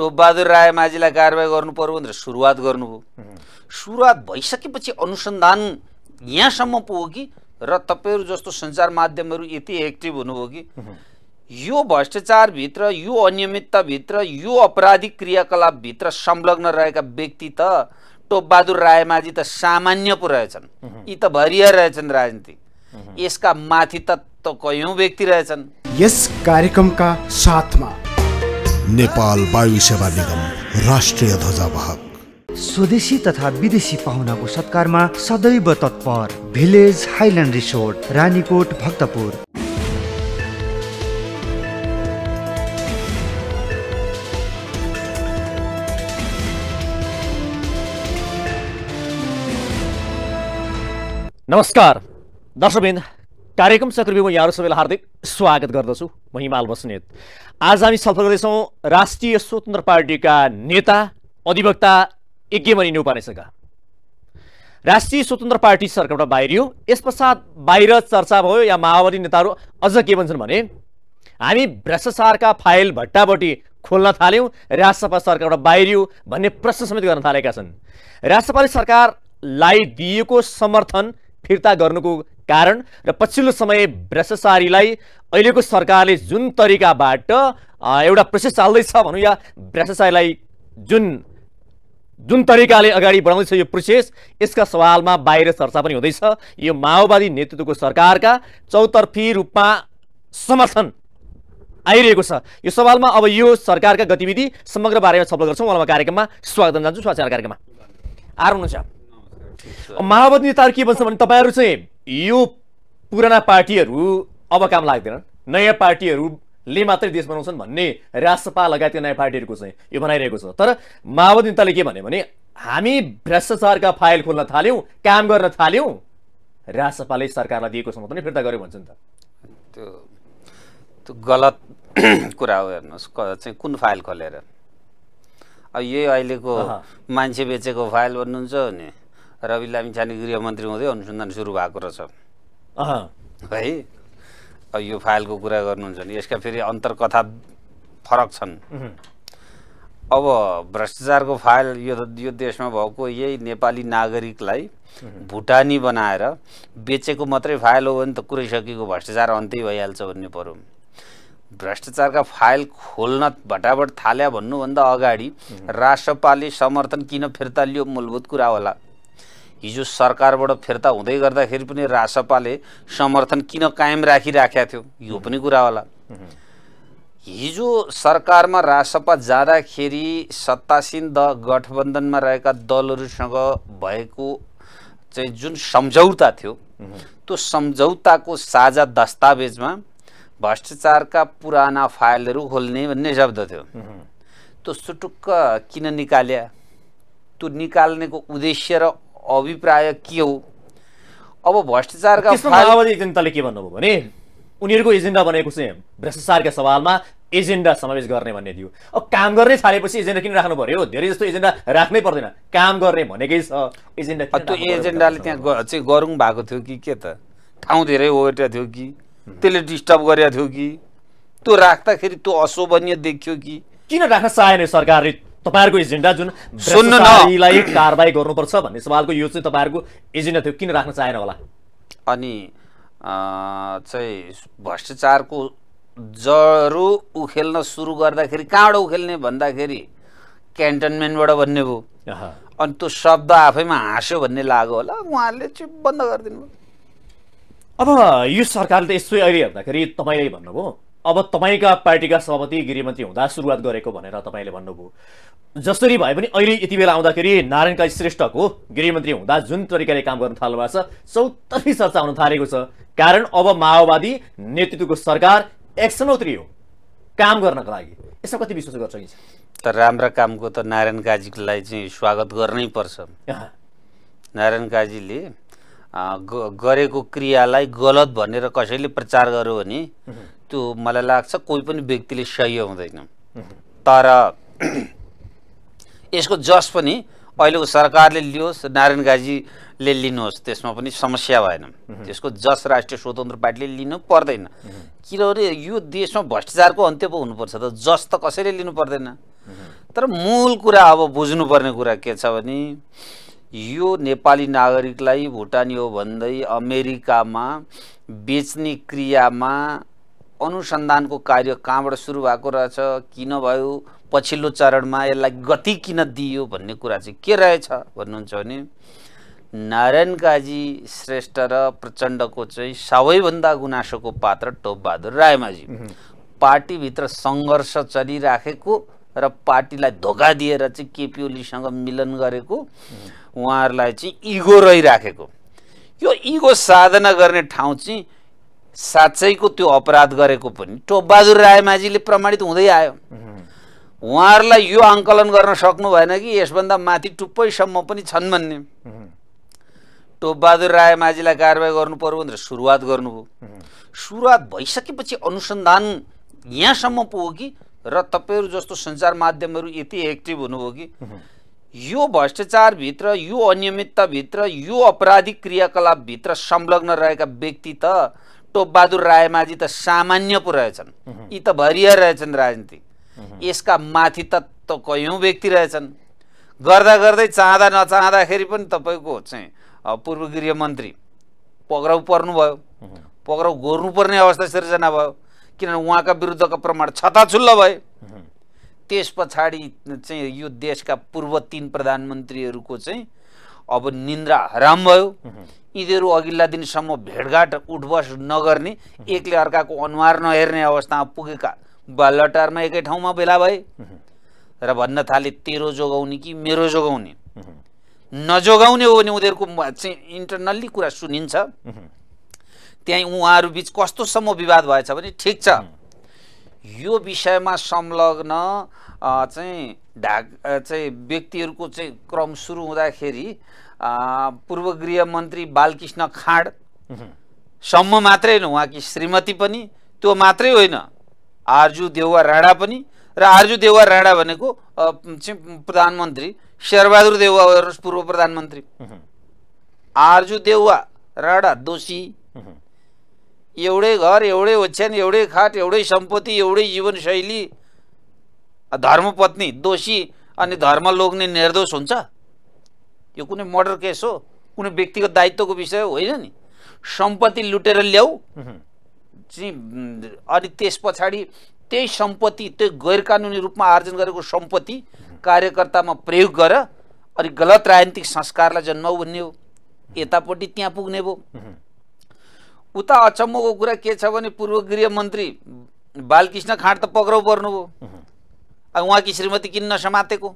टोपबहादुर राय माझीलाई कारवाही गर्नु पर्यो भनेर सुरुवात गर्नुभयो सुरुवात भइसकेपछि अनुसन्धान यहाँसम्म पुग्यो कि र तपाईँहरू जस्तो सञ्चार माध्यमहरू यति एक्टिभ हुनुभयो कि यो भ्रष्टाचारभित्र यो अनियमितताभित्र यो अपराधिक क्रियाकलापभित्र संलग्न रहेका व्यक्ति त टोपबहादुर रायमाझी त सामान्य पो रहेछन् यी त भरिया रहेछन् राजनीति यसका माथि त कयौँ व्यक्ति रहेछन् यस कार्यक्रमका साथमा नेपाल वायु सेवा निगम राष्ट्रिय ध्वजावाहक स्वदेशी तथा विदेशी पाहुनाको सत्कारमा सदैव तत्पर village highland resort Ranikot Bhaktapur नमस्कार दर्शकबिन्द कार्यक्रम में यहाँ सब हार्दिक स्वागत गर्दछु म बस्नेत आज हम सफल छलफल राष्ट्रीय स्वतंत्र पार्टी का नेता अधिवक्ता यज्ञमणि नेउपानेसँग राष्ट्रीय स्वतंत्र पार्टी सरकार बाहर इस पश्चात बाहर चर्चा भयो या माओवादी नेता अज के भन्छन् हमी भ्रष्टाचार का फाइल भट्टाभटी खोल्न थाल्यौँ राज्यसभा सरकारबाट बाहिरियो भन्ने प्रश्न समेत गर्न थालेका छन् राज्यसभाले सरकारलाई फिर्ता गर्नुको कारण र पछिल्लो समय भ्रष्टाचारीलाई अहिलेको सरकारले जुन तरिकाबाट एउटा प्रोसेस चाल्दैछ भनौँ या भ्रष्टाचारीलाई जुन जुन तरिकाले अगाडि बढाउँदैछ यो प्रोसेस यसका सवालमा बाहिर चर्चा पनि हुँदैछ यो माओवादी नेतृत्वको सरकारका चौतर्फी रूपमा समर्थन आइरहेको छ यो सवालमा अब यो सरकारका गतिविधि समग्र बारेमा छलफल गर्छौँ उहाँलाई कार्यक्रममा स्वागत जान्छु स्वाचार कार्यक्रममा आएर हुनुहुन्छ माओवादी नेताहरू के भन्छ भने तपाईँहरू चाहिँ यो पुराना पार्टीहरू अब काम लाग्दैनन् नयाँ पार्टीहरूले मात्रै देश बनाउँछन् भन्ने राजसपा लगायतका नयाँ पार्टीहरूको चाहिँ यो बनाइरहेको छ तर माओवादी नेताले के भन्यो भने हामी भ्रष्टाचारका फाइल खोल्न थाल्यौँ काम गर्न थाल्यौँ राजसपाले सरकारलाई दिएको समर्थन पनि फिर्ता गऱ्यो भन्छ नि त त्यो त्यो गलत कुरा हो हेर्नुहोस् चाहिँ कुन फाइल खोलेर अब यही अहिलेको मान्छे बेचेको फाइल भन्नुहुन्छ नि रवि लामिछाने गृहमन्त्री हुँदै अनुसन्धान सुरु भएको रहेछ है अब यो फाइलको कुरा गर्नुहुन्छ भने यसका फेरि अन्तर्कथा फरक छन् अब भ्रष्टाचारको फाइल यो यो देशमा भएको यही नेपाली नागरिकलाई भुटानी बनाएर बेचेको मात्रै फाइल हो भने त कुरै सकेको भ्रष्टाचार अन्तै भइहाल्छ भन्ने पऱ्यो भ्रष्टाचारका फाइल खोल्न भटाभट थाल्या भन्नुभन्दा अगाडि राष्ट्रपाले समर्थन किन फिर्ता लियो मूलभूत कुरा होला हिजो सरकारबाट फिर्ता हुँदै गर्दाखेरि पनि रासपाले समर्थन किन कायम राखिराखेका थियो यो पनि कुरा होला हिजो सरकारमा रासपा जाँदाखेरि सत्तासीन द गठबन्धनमा रहेका दलहरूसँग भएको चाहिँ जुन सम्झौता थियो त्यो सम्झौताको साझा दस्तावेजमा भ्रष्टाचारका पुराना फाइलहरू खोल्ने भन्ने शब्द थियो त्यो सुटुक्क किन निकाल्या त्यो निकाल्नेको उद्देश्य र अभिप्राय के हो अब भ्रष्टाचारका माओवादी जनताले के भन्नुभयो भने उनीहरूको एजेन्डा बनेको चाहिँ भ्रष्टाचारका सवालमा एजेन्डा समावेश गर्ने भन्ने थियो अब काम गर्नै छाडेपछि एजेन्डा किन राख्नु पर्यो धेरै जस्तो एजेन्डा राख्नै पर्दैन काम गर्ने भनेकै छ एजेन्डा त्यो एजेन्डाले त्यहाँ चाहिँ गरौँ भएको थियो कि के त ठाउँ धेरै ओगटेको थियो कि त्यसले डिस्टर्ब गरेको थियो कि त्यो राख्दाखेरि त्यो अशोभनीय देखियो कि किन राख्न चाहेन सरकारले तपाईँहरूको एजेन्डा जुन नलाई कारवाही गर्नुपर्छ भन्ने सवालको यो चाहिँ तपाईँहरूको एजेन्डा थियो किन राख्न चाहेन होला अनि चाहिँ भ्रष्टाचारको जरो उखेल्न सुरु गर्दाखेरि कहाँबाट उखेल्ने भन्दाखेरि क्यान्टनमेन्टबाट भन्ने भयो अनि त्यो शब्द आफैमा हाँस्यो भन्ने लाग्यो होला उहाँहरूले चाहिँ बन्द गरिदिनु अब यो सरकारले यसो अहिले हेर्दाखेरि तपाईँले भन्नुभयो अब तपाईँका पार्टीका सभापति गृहमन्त्री हुँदा सुरुवात गरेको भनेर तपाईँले भन्नुभयो जसरी भए पनि अहिले यति बेला आउँदाखेरि नारायणका श्रेष्ठको गृहमन्त्री हुँदा जुन तरिकाले काम गर्न थाल्नु भएको छ चौतरी चर्चा हुन थालेको छ कारण अब माओवादी नेतृत्वको सरकार एक्सनौत्री हो काम गर्नको लागि यसमा कति विश्वास गर्छ कि तर राम्रा कामको त नारायण काजीलाई चाहिँ स्वागत गर्नै पर्छ नारायण काजीले गरेको क्रियालाई गलत भनेर कसैले प्रचार गर्यो भने त्यो मलाई लाग्छ कोही पनि व्यक्तिले सही हुँदैन तर यसको जस पनि अहिलेको सरकारले लियोस् नारायण गाजीले लिनुहोस् त्यसमा पनि समस्या भएन त्यसको जस राष्ट्रिय स्वतन्त्र पार्टीले लिनु पर्दैन किनभने यो देशमा भ्रष्टाचारको अन्त्य पो हुनुपर्छ त जस त कसैले लिनु पर्दैन तर मूल कुरा अब बुझ्नुपर्ने कुरा के छ भने यो नेपाली नागरिकलाई भुटानी हो भन्दै अमेरिकामा बेच्ने क्रियामा अनुसन्धानको कार्य कहाँबाट सुरु भएको रहेछ किन भयो पछिल्लो चरणमा यसलाई गति किन दियो भन्ने कुरा चाहिँ के रहेछ भन्नुहुन्छ भने नारायण काजी श्रेष्ठ र प्रचण्डको चाहिँ सबैभन्दा गुनासोको पात्र टोपबहादुर रायमाझी पार्टीभित्र सङ्घर्ष चलिराखेको र पार्टीलाई धोका दिएर चाहिँ केपी ओलीसँग मिलन गरेको उहाँहरूलाई चाहिँ इगो रहिराखेको यो इगो साधना गर्ने ठाउँ चाहिँ साँच्चैको त्यो अपराध गरेको पनि टोपबहादुर रायमाझीले प्रमाणित हुँदै आयो उहाँहरूलाई यो आङ्कलन गर्न सक्नु भएन कि यसभन्दा माथि टुप्पैसम्म पनि छन् भन्ने टोपबहादुर रायमाझीलाई कारवाही गर्नु पर्यो भनेर सुरुवात गर्नुभयो सुरुवात भइसकेपछि अनुसन्धान यहाँसम्म पुग्यो कि र तपाईँहरू जस्तो सञ्चार माध्यमहरू यति एक्टिभ हुनुभयो कि यो भ्रष्टाचारभित्र यो अनियमितताभित्र यो अपराधिक क्रियाकलापभित्र संलग्न रहेका व्यक्ति त टोपबहादुर रायमाझी त सामान्य पो रहेछन् यी त भरिया रहेछन् राजनीति यसका माथि त कयौँ व्यक्ति रहेछन् गर्दा गर्दै चाहँदा नचाहँदाखेरि पनि तपाईँको चाहिँ पूर्व गृह मन्त्री पक्राउ पर्नुभयो पक्राउ गर्नुपर्ने अवस्था सिर्जना भयो किनभने उहाँका विरुद्धका प्रमाण छताछुल्ल भए त्यस पछाडि चाहिँ यो देशका पूर्व तिन प्रधानमन्त्रीहरूको चाहिँ अब निन्द्रा हराम भयो यिनीहरू अघिल्ला दिनसम्म भेटघाट उठबस नगर्ने एकले अर्काको अनुहार नहेर्ने अवस्थामा पुगेका लटारमा एकै ठाउँमा भेला भए र भन्न थाले तेरो जोगाउने कि मेरो जोगाउने नजोगाउने हो भने उनीहरूको चाहिँ इन्टरनल्ली कुरा सुनिन्छ त्यहीँ उहाँहरू बिच कस्तोसम्म विवाद भएछ भने ठिक छ यो विषयमा संलग्न चाहिँ ढाक चाहिँ व्यक्तिहरूको चाहिँ क्रम सुरु हुँदाखेरि पूर्व गृह मन्त्री बालकृष्ण खाँड सम्म मात्रै होइन उहाँकी श्रीमती पनि त्यो मात्रै होइन आर्जु देउवा राणा पनि र आर्जु देउवा राणा भनेको चाहिँ प्रधानमन्त्री शेरबहादुर देउवा पूर्व प्रधानमन्त्री आर्जु देउवा राणा दोषी एउटै घर एउटै ओछ्यान एउटै खाट एउटै सम्पत्ति एउटै जीवनशैली धर्मपत्नी दोषी अनि धर्म लोग्ने निर्दोष हुन्छ यो कुनै मर्डर केस हो कुनै व्यक्तिगत दायित्वको विषय होइन नि सम्पत्ति लुटेर ल्याऊ चाहिँ अनि त्यस पछाडि त्यही सम्पत्ति त्यो गैर कानुनी रूपमा आर्जन गरेको सम्पत्ति कार्यकर्तामा प्रयोग गर अनि गलत राजनीतिक संस्कारलाई जन्माउ भन्ने हो यतापट्टि त्यहाँ पुग्ने भयो उता अचम्मको कुरा के छ भने पूर्व गृह मन्त्री बालकृष्ण खाँड त पक्राउ पर्नुभयो अब उहाँकी श्रीमती किन्न समातेको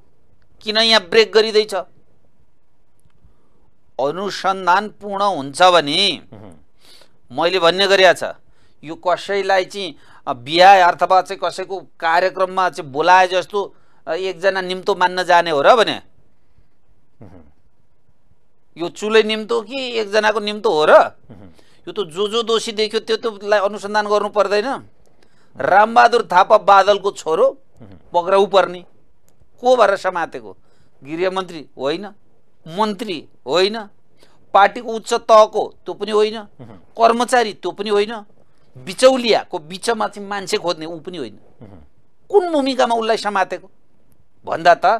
किन यहाँ ब्रेक गरिँदैछ अनुसन्धान पूर्ण हुन्छ भने मैले भन्ने गरेका छ यो कसैलाई चाहिँ बिहा अथवा चाहिँ कसैको कार्यक्रममा चाहिँ बोलाए जस्तो एकजना निम्तो मान्न जाने हो र भने यो चुलै निम्तो कि एकजनाको निम्तो हो र यो त जो जो दोषी देख्यो त्यो त्यसलाई अनुसन्धान गर्नु पर्दैन रामबहादुर थापा बादलको छोरो पक्राउ पर्ने को भएर समातेको गृहमन्त्री होइन मन्त्री होइन पार्टीको उच्च तहको त्यो पनि होइन कर्मचारी त्यो पनि होइन बिचौलियाको बिचमा चाहिँ मान्छे खोज्ने ऊ पनि होइन कुन भूमिकामा उसलाई समातेको भन्दा त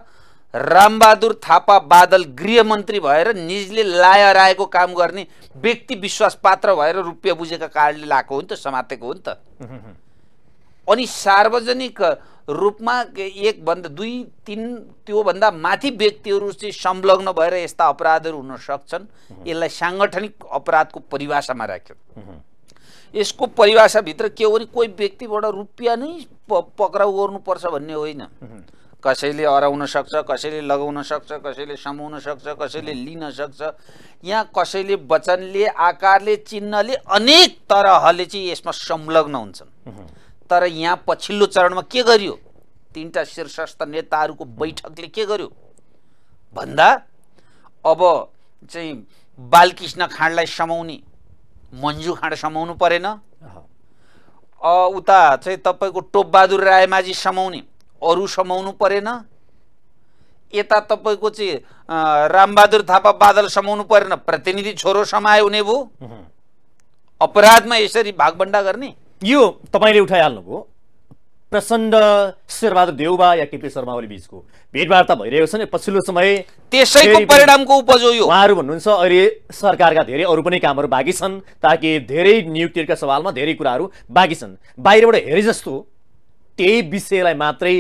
रामबहादुर थापा बादल गृहमन्त्री भएर निजले लायर आएको काम गर्ने व्यक्ति विश्वास पात्र भएर रुपियाँ बुझेका कारणले लाएको हो नि त समातेको हो नि त अनि सार्वजनिक रूपमा एकभन्दा दुई तिन त्योभन्दा माथि व्यक्तिहरू चाहिँ संलग्न भएर यस्ता अपराधहरू हुन सक्छन् यसलाई साङ्गठनिक अपराधको परिभाषामा राख्यो यसको परिभाषाभित्र के हो भने कोही व्यक्तिबाट रुपियाँ नै पक्राउ गर्नुपर्छ भन्ने होइन कसैले हराउन सक्छ कसैले लगाउन सक्छ कसैले समाउन सक्छ कसैले लिन सक्छ यहाँ कसैले वचनले आकारले चिन्हले अनेक तरहले चाहिँ यसमा संलग्न हुन्छन् तर यहाँ पछिल्लो चरणमा के गरियो तिनवटा शीर्षस्थ नेताहरूको बैठकले के गर्यो भन्दा अब चाहिँ बालकृष्ण खाँडलाई समाउने मन्जु खाँड समाउनु परेन उता चाहिँ तपाईँको टोपबहादुर रायमाझी समाउने अरू समाउनु परेन यता तपाईँको चाहिँ रामबहादुर थापा बादल समाउनु परेन प्रतिनिधि छोरो समायो हुने भयो अपराधमा यसरी भागभन्डा गर्ने यो तपाईँले उठाइहाल्नुभयो प्रचण्ड शेरबहादुर देउबा या केपी शर्मा ओली बिचको भेटवार्ता भइरहेको छ नि पछिल्लो समय त्यसैको परिणामको उपज हो यो उहाँहरू भन्नुहुन्छ अहिले सरकारका धेरै अरू पनि कामहरू बाँकी छन् ताकि धेरै नियुक्तिहरूका सवालमा धेरै कुराहरू बाँकी छन् बाहिरबाट हेरे जस्तो त्यही विषयलाई मात्रै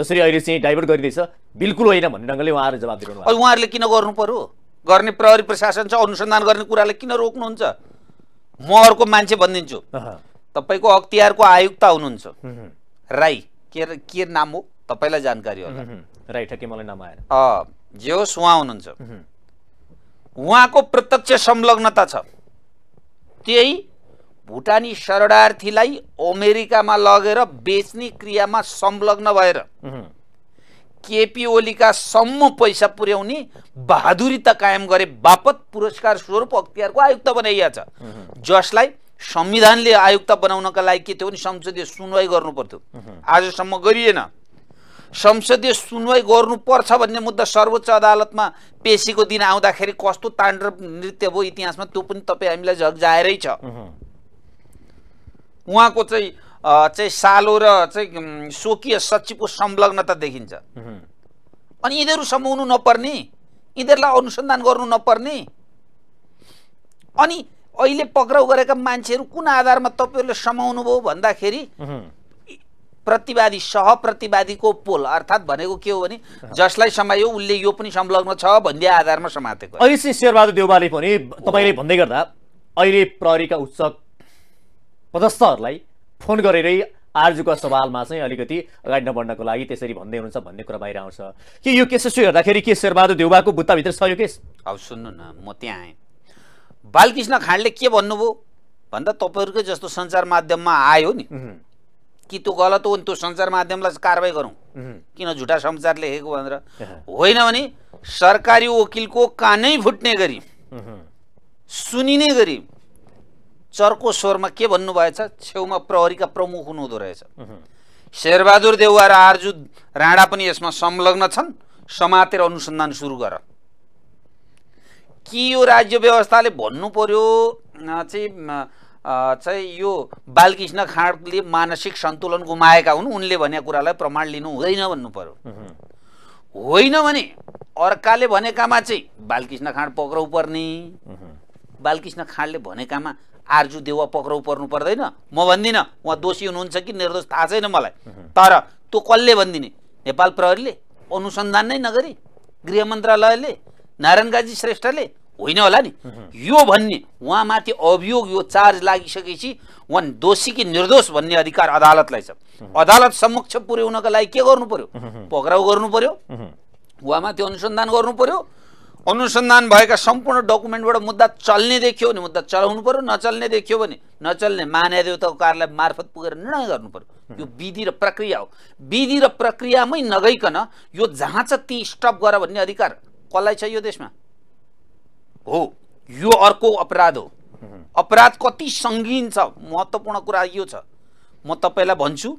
जसरी अहिले चाहिँ डाइभर्ट गरिँदैछ बिल्कुल होइन भन्ने ढङ्गले उहाँहरू जवाब दिनु उहाँहरूले किन गर्नु पर्यो गर्ने प्रहरी प्रशासन छ अनुसन्धान गर्ने कुरालाई किन रोक्नुहुन्छ म अर्को मान्छे भनिदिन्छु तपाईँको अख्तियारको आयुक्त हुनुहुन्छ राई के के नाम हो तपाईँलाई जानकारी होला राई ठके मलाई नाम आएन जे होस् उहाँ हुनुहुन्छ उहाँको प्रत्यक्ष संलग्नता छ त्यही भुटानी शरणार्थीलाई अमेरिकामा लगेर बेच्ने क्रियामा संलग्न भएर केपी ओलीका सम्म पैसा पुर्याउने बहादुरी त कायम गरे बापत पुरस्कार स्वरूप अख्तियारको आयुक्त बनाइया छ जसलाई संविधानले आयुक्त बनाउनका लागि के थियो भने संसदीय सुनवाई गर्नु पर्थ्यो आजसम्म गरिएन संसदीय सुनवाई गर्नुपर्छ भन्ने मुद्दा सर्वोच्च अदालतमा पेसीको दिन आउँदाखेरि कस्तो ताण्डव नृत्य भयो इतिहासमा त्यो पनि तपाईँ हामीलाई झगझाएरै छ उहाँको चाहिँ चाहिँ सालो र चाहिँ स्वकीय सचिवको संलग्नता देखिन्छ अनि यिनीहरू समाउनु नपर्ने यिनीहरूलाई अनुसन्धान गर्नु नपर्ने अनि अहिले पक्राउ गरेका मान्छेहरू कुन आधारमा तपाईँहरूले समाउनु भयो भन्दाखेरि प्रतिवादी सहप्रतिवादीको पोल अर्थात् भनेको के हो भने जसलाई समायो उसले यो पनि संलग्न छ भन्ने आधारमा समातेको अहिले शेरबहादुर देउबाले पनि तपाईँले भन्दै गर्दा अहिले प्रहरीका उच्च पदस्थहरूलाई फोन गरेरै आजको सवालमा चाहिँ अलिकति अगाडि नबढ्नको लागि त्यसरी भन्दै हुनुहुन्छ भन्ने कुरा बाहिर आउँछ के यो केस यसो हेर्दाखेरि के शेरबहादुर देउबाको बुत्ताभित्र छ यो केस अब सुन्नु न म त्यहाँ आएँ बालकृष्ण खाँडले के भन्नुभयो भन्दा तपाईँहरूकै जस्तो सञ्चार माध्यममा आयो नि कि त्यो गलत हो नि त्यो सञ्चार माध्यमलाई कारवाही गरौँ किन झुटा समाचार लेखेको भनेर होइन भने सरकारी वकिलको कानै फुट्ने गरी सुनिने गरी चर्को स्वरमा के भन्नुभएछ छेउमा प्रहरीका प्रमुख हुनुहुँदो रहेछ शेरबहादुर देउवा र आर्जु राणा पनि यसमा संलग्न छन् समातेर अनुसन्धान सुरु गर कि यो राज्य व्यवस्थाले भन्नु पर्यो चाहिँ चाहिँ यो बालकृष्ण खाँडले मानसिक सन्तुलन गुमाएका हुन् उनले भनेको कुरालाई प्रमाण लिनु हुँदैन भन्नु पर्यो होइन भने अर्काले भनेकामा चाहिँ बालकृष्ण खाँड पक्राउ पर्ने बालकृष्ण खाँडले भनेकामा आर्जु देवा पक्राउ पर्नु पर्दैन म भन्दिनँ उहाँ दोषी हुनुहुन्छ कि निर्दोष थाहा छैन मलाई तर त्यो कसले भनिदिने नेपाल प्रहरीले अनुसन्धान नै नगरी गृह मन्त्रालयले नारायण गाजी श्रेष्ठले होइन होला नि यो भन्ने उहाँमाथि अभियोग यो चार्ज लागिसकेपछि उहाँ दोषी कि निर्दोष भन्ने अधिकार अदालतलाई छ अदालत समक्ष पुर्याउनका लागि के गर्नु पर्यो पक्राउ गर्नु पर्यो उहाँमाथि अनुसन्धान गर्नु पर्यो अनुसन्धान भएका सम्पूर्ण डकुमेन्टबाट मुद्दा चल्ने देखियो भने मुद्दा चलाउनु पर्यो नचल्ने देखियो भने नचल्ने मान्यदेवताको कार्यालय मार्फत पुगेर निर्णय गर्नु पर्यो यो विधि र प्रक्रिया हो विधि र प्रक्रियामै नगइकन यो जहाँ छ ती स्टप गर भन्ने अधिकार कसलाई यो देशमा हो यो अर्को अपराध हो अपराध कति सङ्गीन छ महत्त्वपूर्ण कुरा यो छ म तपाईँलाई भन्छु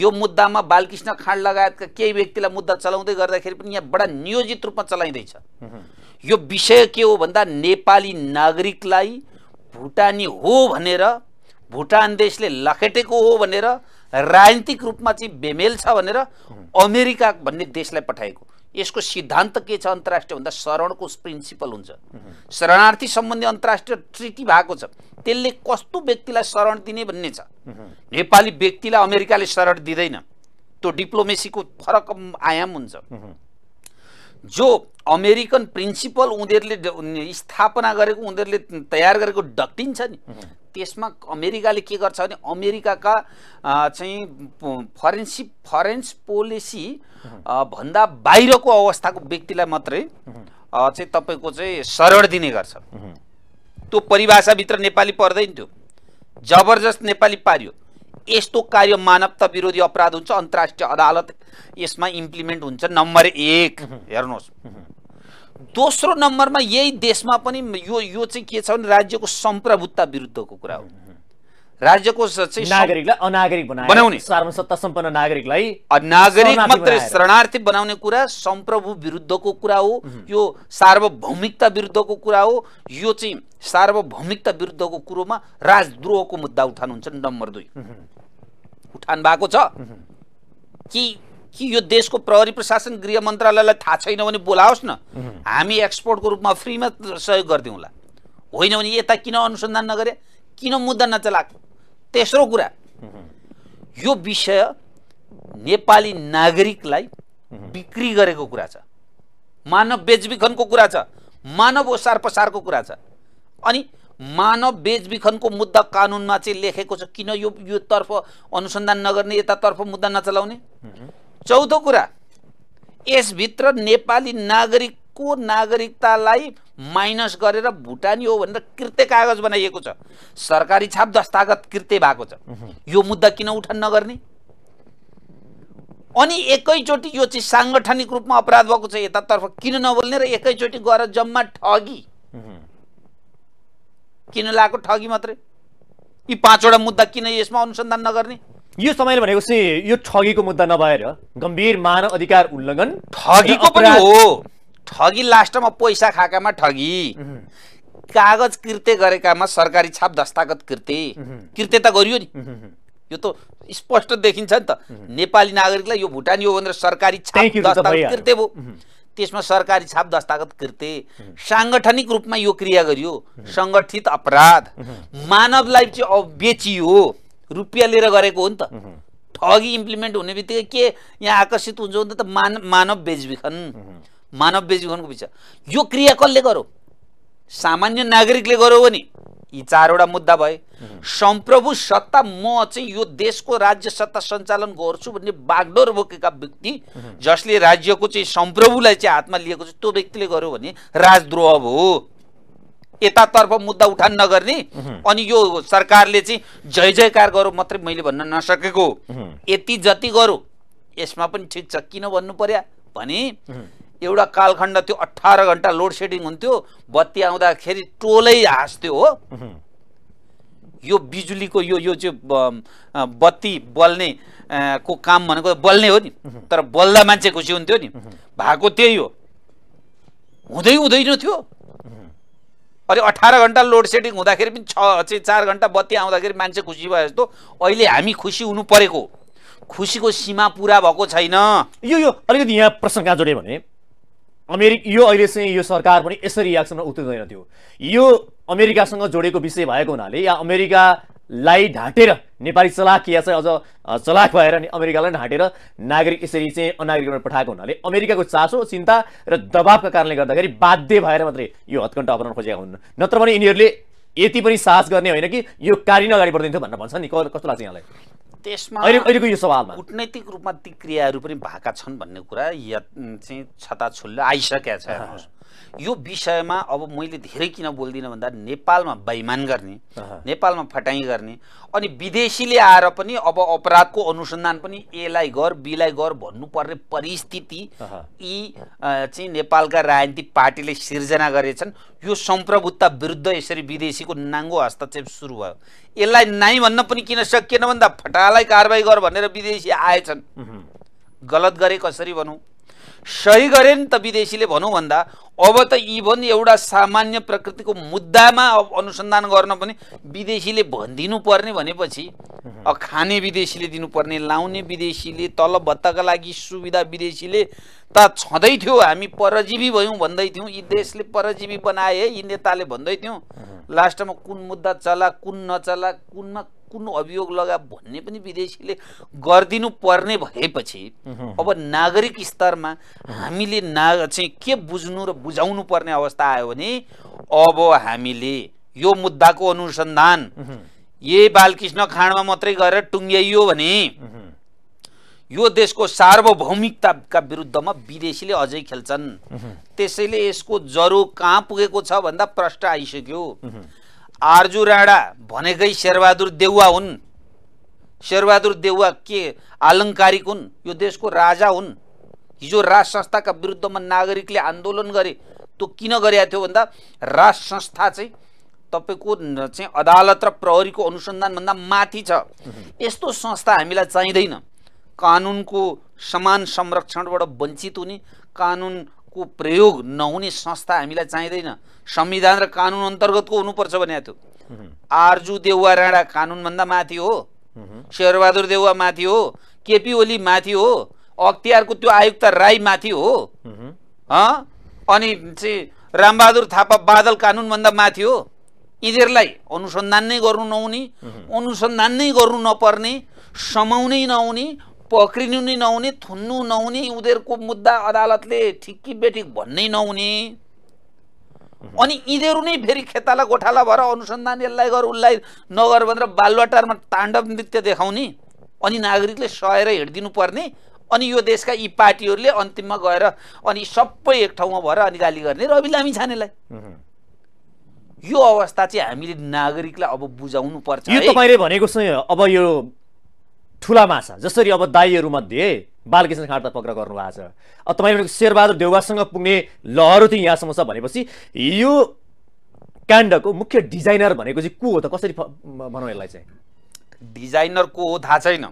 यो मुद्दामा बालकृष्ण खाँड लगायतका केही व्यक्तिलाई मुद्दा चलाउँदै गर्दाखेरि पनि यहाँ बडा नियोजित रूपमा चलाइँदैछ यो विषय के हो भन्दा नेपाली नागरिकलाई भुटानी हो भनेर भुटान देशले लखेटेको हो भनेर राजनीतिक रूपमा चाहिँ बेमेल छ भनेर अमेरिका भन्ने देशलाई पठाएको यसको सिद्धान्त के छ अन्तर्राष्ट्रिय भन्दा शरणको प्रिन्सिपल हुन्छ शरणार्थी सम्बन्धी अन्तर्राष्ट्रिय ट्रिटी भएको छ त्यसले कस्तो व्यक्तिलाई शरण दिने भन्ने छ नेपाली व्यक्तिलाई अमेरिकाले शरण दिँदैन त्यो डिप्लोमेसीको फरक आयाम हुन्छ जो अमेरिकन प्रिन्सिपल उनीहरूले स्थापना गरेको उनीहरूले तयार गरेको डक्टिन छ नि त्यसमा अमेरिकाले के गर्छ भने अमेरिकाका चाहिँ फरेन्सिप फरेन्स पोलिसी भन्दा बाहिरको अवस्थाको व्यक्तिलाई मात्रै चाहिँ तपाईँको चाहिँ शरण दिने गर्छ त्यो परिभाषाभित्र नेपाली पर्दैन थियो जबरजस्त नेपाली पारियो यस्तो कार्य मानवता विरोधी अपराध हुन्छ अन्तर्राष्ट्रिय अदालत यसमा इम्प्लिमेन्ट हुन्छ नम्बर एक हेर्नुहोस् दोस्रो नम्बरमा यही देशमा पनि यो यो चाहिँ के छ भने राज्यको सम्प्रभुत्ता विरुद्धको कुरा हो राज्यको नागरिकलाई अनागरिक बनाउने सार्वसत्ता सम्पन्न नागरिकलाई नागरिक मात्रै शरणार्थी बनाउने कुरा सम्प्रभु विरुद्धको कुरा हो यो सार्वभौमिकता विरुद्धको कुरा हो यो चाहिँ सार्वभौमिकता विरुद्धको कुरोमा राजद्रोहको मुद्दा उठानुहुन्छ नम्बर दुई उठान भएको छ कि कि यो देशको प्रहरी प्रशासन गृह मन्त्रालयलाई थाहा छैन भने बोलाओस् न हामी एक्सपोर्टको रूपमा फ्रीमा सहयोग गरिदिउँला होइन भने यता किन अनुसन्धान नगरे किन मुद्दा नचलाएको तेस्रो कुरा यो विषय नेपाली नागरिकलाई बिक्री गरेको कुरा छ मानव बेचबिखनको कुरा छ मानव ओसार पसारको कुरा छ अनि मानव बेचबिखनको मुद्दा कानुनमा चाहिँ लेखेको छ किन यो यो तर्फ अनुसन्धान नगर्ने यतातर्फ मुद्दा नचलाउने चौथो कुरा यसभित्र नेपाली नागरिकको नागरिकतालाई माइनस गरेर भुटानी हो भनेर कृत्य कागज बनाइएको छ सरकारी छाप दस्तागत कृत्य भएको छ यो मुद्दा किन उठान नगर्ने अनि एकैचोटि यो चाहिँ साङ्गठनिक रूपमा अपराध भएको छ यतातर्फ किन नबोल्ने र एकैचोटि गएर जम्मा ठगी किन लाएको ठगी मात्रै यी पाँचवटा मुद्दा किन यसमा अनुसन्धान नगर्ने यो समयले भनेको चाहिँ यो ठगीको मुद्दा नभएर गम्भीर मानव अधिकार उल्लङ्घन ठगीको पनि हो ठगी लास्टमा पैसा खाएकामा ठगी कागज कृत्य गरेकामा सरकारी छाप दस्तागत कृत्य कृत्य त गरियो नि यो त स्पष्ट देखिन्छ नि त नेपाली नागरिकलाई यो भुटानी हो भनेर सरकारी छाप दस्तागत कृत्य भयो त्यसमा सरकारी छाप दस्तागत कृत्य साङ्गठनिक रूपमा यो क्रिया गरियो सङ्गठित अपराध मानवलाई चाहिँ बेचियो रुपियाँ लिएर गरेको हो नि त ठगी इम्प्लिमेन्ट हुने बित्तिकै के यहाँ आकर्षित हुन्छ भने त मान मानव बेचबिखन मानव्य जीवनको विचार यो क्रिया कसले गर्यो सामान्य नागरिकले गर्यो भने यी चारवटा मुद्दा भए सम्प्रभु सत्ता म चाहिँ यो देशको राज्य सत्ता सञ्चालन गर्छु भन्ने बागडोर बोकेका व्यक्ति जसले राज्यको चाहिँ सम्प्रभुलाई चाहिँ हातमा लिएको छ त्यो व्यक्तिले गर्यो भने राजद्रोह हो यतातर्फ मुद्दा उठान नगर्ने अनि यो सरकारले चाहिँ जय जयकार गरौँ मात्रै मैले भन्न नसकेको यति जति गरौँ यसमा पनि ठिक छ किन भन्नु पर्या भने एउटा कालखण्ड त्यो अठार घन्टा लोड सेडिङ हुन्थ्यो बत्ती आउँदाखेरि टोलै हाँस्थ्यो हो यो बिजुलीको यो यो चाहिँ बत्ती बल्ने को काम भनेको बल्ने हो नि तर बल्दा मान्छे खुसी हुन्थ्यो नि भएको त्यही हो हुँदै हुँदैन थियो अरे अठार घन्टा लोड सेडिङ हुँदाखेरि पनि छ चाहिँ चार घन्टा बत्ती आउँदाखेरि मान्छे खुसी भए जस्तो अहिले हामी खुसी हुनु परेको खुसीको सीमा पुरा भएको छैन यो यो अलिकति यहाँ प्रश्न कहाँ जोड्यो भने अमेरिक यो अहिले चाहिँ यो सरकार पनि यसरी रियाक्सनमा उत्रिँदैन थियो यो अमेरिकासँग जोडेको विषय भएको हुनाले या अमेरिकालाई ढाँटेर नेपाली चलाक या चाहिँ अझ चलाक भएर अनि अमेरिकालाई ढाँटेर नागरिक यसरी चाहिँ अनागरिकमा पठाएको हुनाले अमेरिकाको चासो चिन्ता र दबावका कारणले गर्दाखेरि बाध्य भएर मात्रै यो हत्कण्ड अपनाउन खोजेका हुन् नत्र भने यिनीहरूले यति पनि साहस गर्ने होइन कि यो कार्य अगाडि थियो भनेर भन्छ नि कस्तो लाग्छ यहाँलाई त्यसमा अहिलेको यो सवालमा कुटनैतिक रूपमा ती क्रियाहरू पनि भएका छन् भन्ने कुरा या चाहिँ छताछुल्ला आइसकेका छ यो विषयमा अब मैले धेरै किन बोल्दिनँ भन्दा नेपालमा बैमान गर्ने नेपालमा फटाइ गर्ने अनि विदेशीले आएर पनि अब अपराधको अनुसन्धान पनि एलाई गर बीलाई गर भन्नुपर्ने परिस्थिति यी चाहिँ नेपालका राजनीतिक पार्टीले सिर्जना गरेछन् यो सम्प्रभुत्ता विरुद्ध यसरी विदेशीको नाङ्गो हस्तक्षेप सुरु भयो यसलाई नाइ भन्न पनि किन सकिएन भन्दा फटालाई कारवाही गर भनेर विदेशी आएछन् गलत गरे कसरी भनौँ सही गरे नि त विदेशीले भनौँ भन्दा अब त इभन एउटा सामान्य प्रकृतिको मुद्दामा अब अनुसन्धान गर्न पनि विदेशीले भनिदिनु पर्ने भनेपछि अब खाने विदेशीले दिनुपर्ने लाउने विदेशीले तलब भत्ताका लागि सुविधा विदेशीले त छँदै थियो हामी परजीवी भयौँ भन्दै थियौँ यी देशले परजीवी बनाए यी नेताले भन्दै थियौँ लास्टमा कुन मुद्दा चला कुन नचला कुनमा कुन अभियोग लगा भन्ने पनि विदेशीले गरिदिनु पर्ने भएपछि अब नागरिक स्तरमा हामीले ना चाहिँ के बुझ्नु र बुझाउनु पर्ने अवस्था आयो भने अब हामीले यो मुद्दाको अनुसन्धान ए बालकृष्ण खाँडमा मात्रै गएर टुङ्ग्याइयो भने यो देशको सार्वभौमिकताका विरुद्धमा विदेशीले अझै खेल्छन् त्यसैले यसको जरो कहाँ पुगेको छ भन्दा प्रश्न आइसक्यो आर्जु राणा भनेकै शेरबहादुर देउवा हुन् शेरबहादुर देउवा के आलङ्कारिक हुन् यो देशको राजा हुन् हिजो राज संस्थाका विरुद्धमा नागरिकले आन्दोलन गरे त्यो किन गरेका थियो भन्दा राज संस्था चाहिँ तपाईँको चाहिँ अदालत र प्रहरीको अनुसन्धानभन्दा माथि छ यस्तो संस्था हामीलाई चाहिँदैन कानुनको समान संरक्षणबाट वञ्चित हुने कानुन को प्रयोग नहुने संस्था हामीलाई चाहिँदैन संविधान र कानुन अन्तर्गतको हुनुपर्छ भने त्यो आर्जु देउवा राणा कानुनभन्दा माथि हो शेरबहादुर देउवा माथि हो केपी ओली माथि हो अख्तियारको त्यो आयुक्त राई माथि हो अनि चाहिँ रामबहादुर थापा बादल कानुनभन्दा माथि हो यिनीहरूलाई अनुसन्धान नै गर्नु नहुने अनुसन्धान नै गर्नु नपर्ने समाउनै नहुने पक्रिनु नै नहुने थुन्नु नहुने उनीहरूको मुद्दा अदालतले ठिक्की बेठिक भन्नै नहुने अनि यिनीहरू नै फेरि खेताला गोठाला भएर अनुसन्धान यसलाई गर उसलाई नगर भनेर बालुवाटारमा ताण्डव नृत्य देखाउने अनि नागरिकले सहेर हिँडिदिनु पर्ने अनि यो देशका यी पार्टीहरूले अन्तिममा गएर अनि सबै एक ठाउँमा भएर अनि गाली गर्ने रवि लामी छानेलाई यो अवस्था चाहिँ हामीले नागरिकलाई अब बुझाउनु पर्छ तपाईँले भनेको चाहिँ अब यो ठुला माछा जसरी अब दाईहरूमध्ये बालकृष्ण खाँड त पक्र गर्नुभएको छ अब तपाईँहरू शेरबहादुर देउवासँग पुग्ने लहरो चाहिँ यहाँसम्म छ भनेपछि यो काण्डको मुख्य डिजाइनर भनेको चाहिँ को हो त कसरी भनौँ यसलाई चाहिँ डिजाइनर को हो थाहा छैन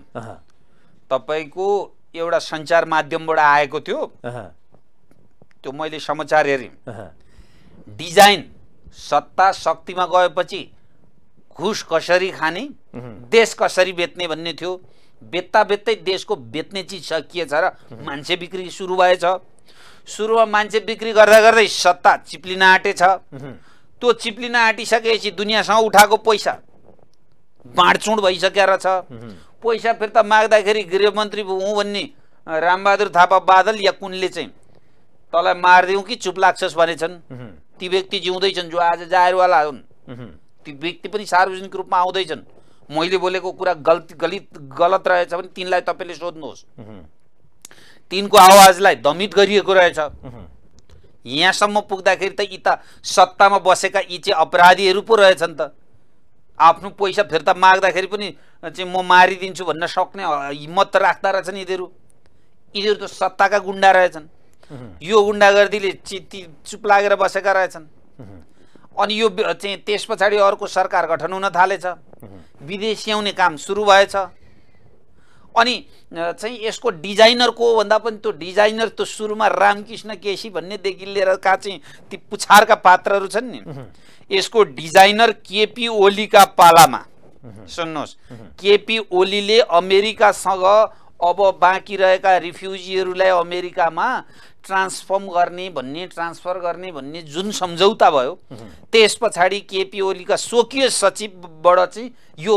तपाईँको एउटा सञ्चार माध्यमबाट आएको थियो त्यो मैले समाचार हेरेँ डिजाइन सत्ता शक्तिमा गएपछि घुस कसरी खाने देश कसरी बेच्ने भन्ने थियो बेच्दा बेच्दै देशको बेच्ने चिज सकिएछ र मान्छे बिक्री सुरु भएछ सुरुमा मान्छे बिक्री गर्दा गर्दै सत्ता चिप्लिन आँटेछ त्यो चिप्लिन आँटिसकेपछि दुनियाँसँग उठाएको पैसा बाँडचुँड भइसकेको रहेछ पैसा फिर्ता माग्दाखेरि गृहमन्त्री हुँ भन्ने रामबहादुर थापा बादल या कुनले चाहिँ तँलाई मारिदिउँ कि चुप लाग्छस् भनेछन् ती व्यक्ति जिउँदैछन् जो आज जाहेरवाला हुन् व्यक्ति पनि सार्वजनिक रूपमा आउँदैछन् मैले बोलेको कुरा गलत गलित गलत रहेछ भने तिनलाई तपाईँले सोध्नुहोस् तिनको आवाजलाई दमित गरिएको रहेछ यहाँसम्म पुग्दाखेरि त यी त सत्तामा बसेका यी चाहिँ अपराधीहरू पो रहेछन् त आफ्नो पैसा फिर्ता माग्दाखेरि पनि चाहिँ म मारिदिन्छु भन्न सक्ने हिम्मत राख्दा रहेछन् यिनीहरू यिनीहरू त सत्ताका गुन्डा रहेछन् यो गुन्डागर्दीले चिति चुप लागेर बसेका रहेछन् अनि यो चाहिँ त्यस पछाडि अर्को सरकार गठन हुन थालेछ आउने काम सुरु भएछ अनि चाहिँ यसको डिजाइनर को भन्दा पनि त्यो डिजाइनर त्यो सुरुमा रामकृष्ण केसी भन्नेदेखि लिएर का चाहिँ ती पुछारका पात्रहरू छन् नि यसको डिजाइनर केपी ओलीका पालामा सुन्नुहोस् केपी ओलीले अमेरिकासँग अब बाँकी रहेका रिफ्युजीहरूलाई अमेरिकामा ट्रान्सफर्म गर्ने भन्ने ट्रान्सफर गर्ने भन्ने जुन सम्झौता भयो त्यस पछाडि केपी ओलीका स्वकीय सचिवबाट चाहिँ यो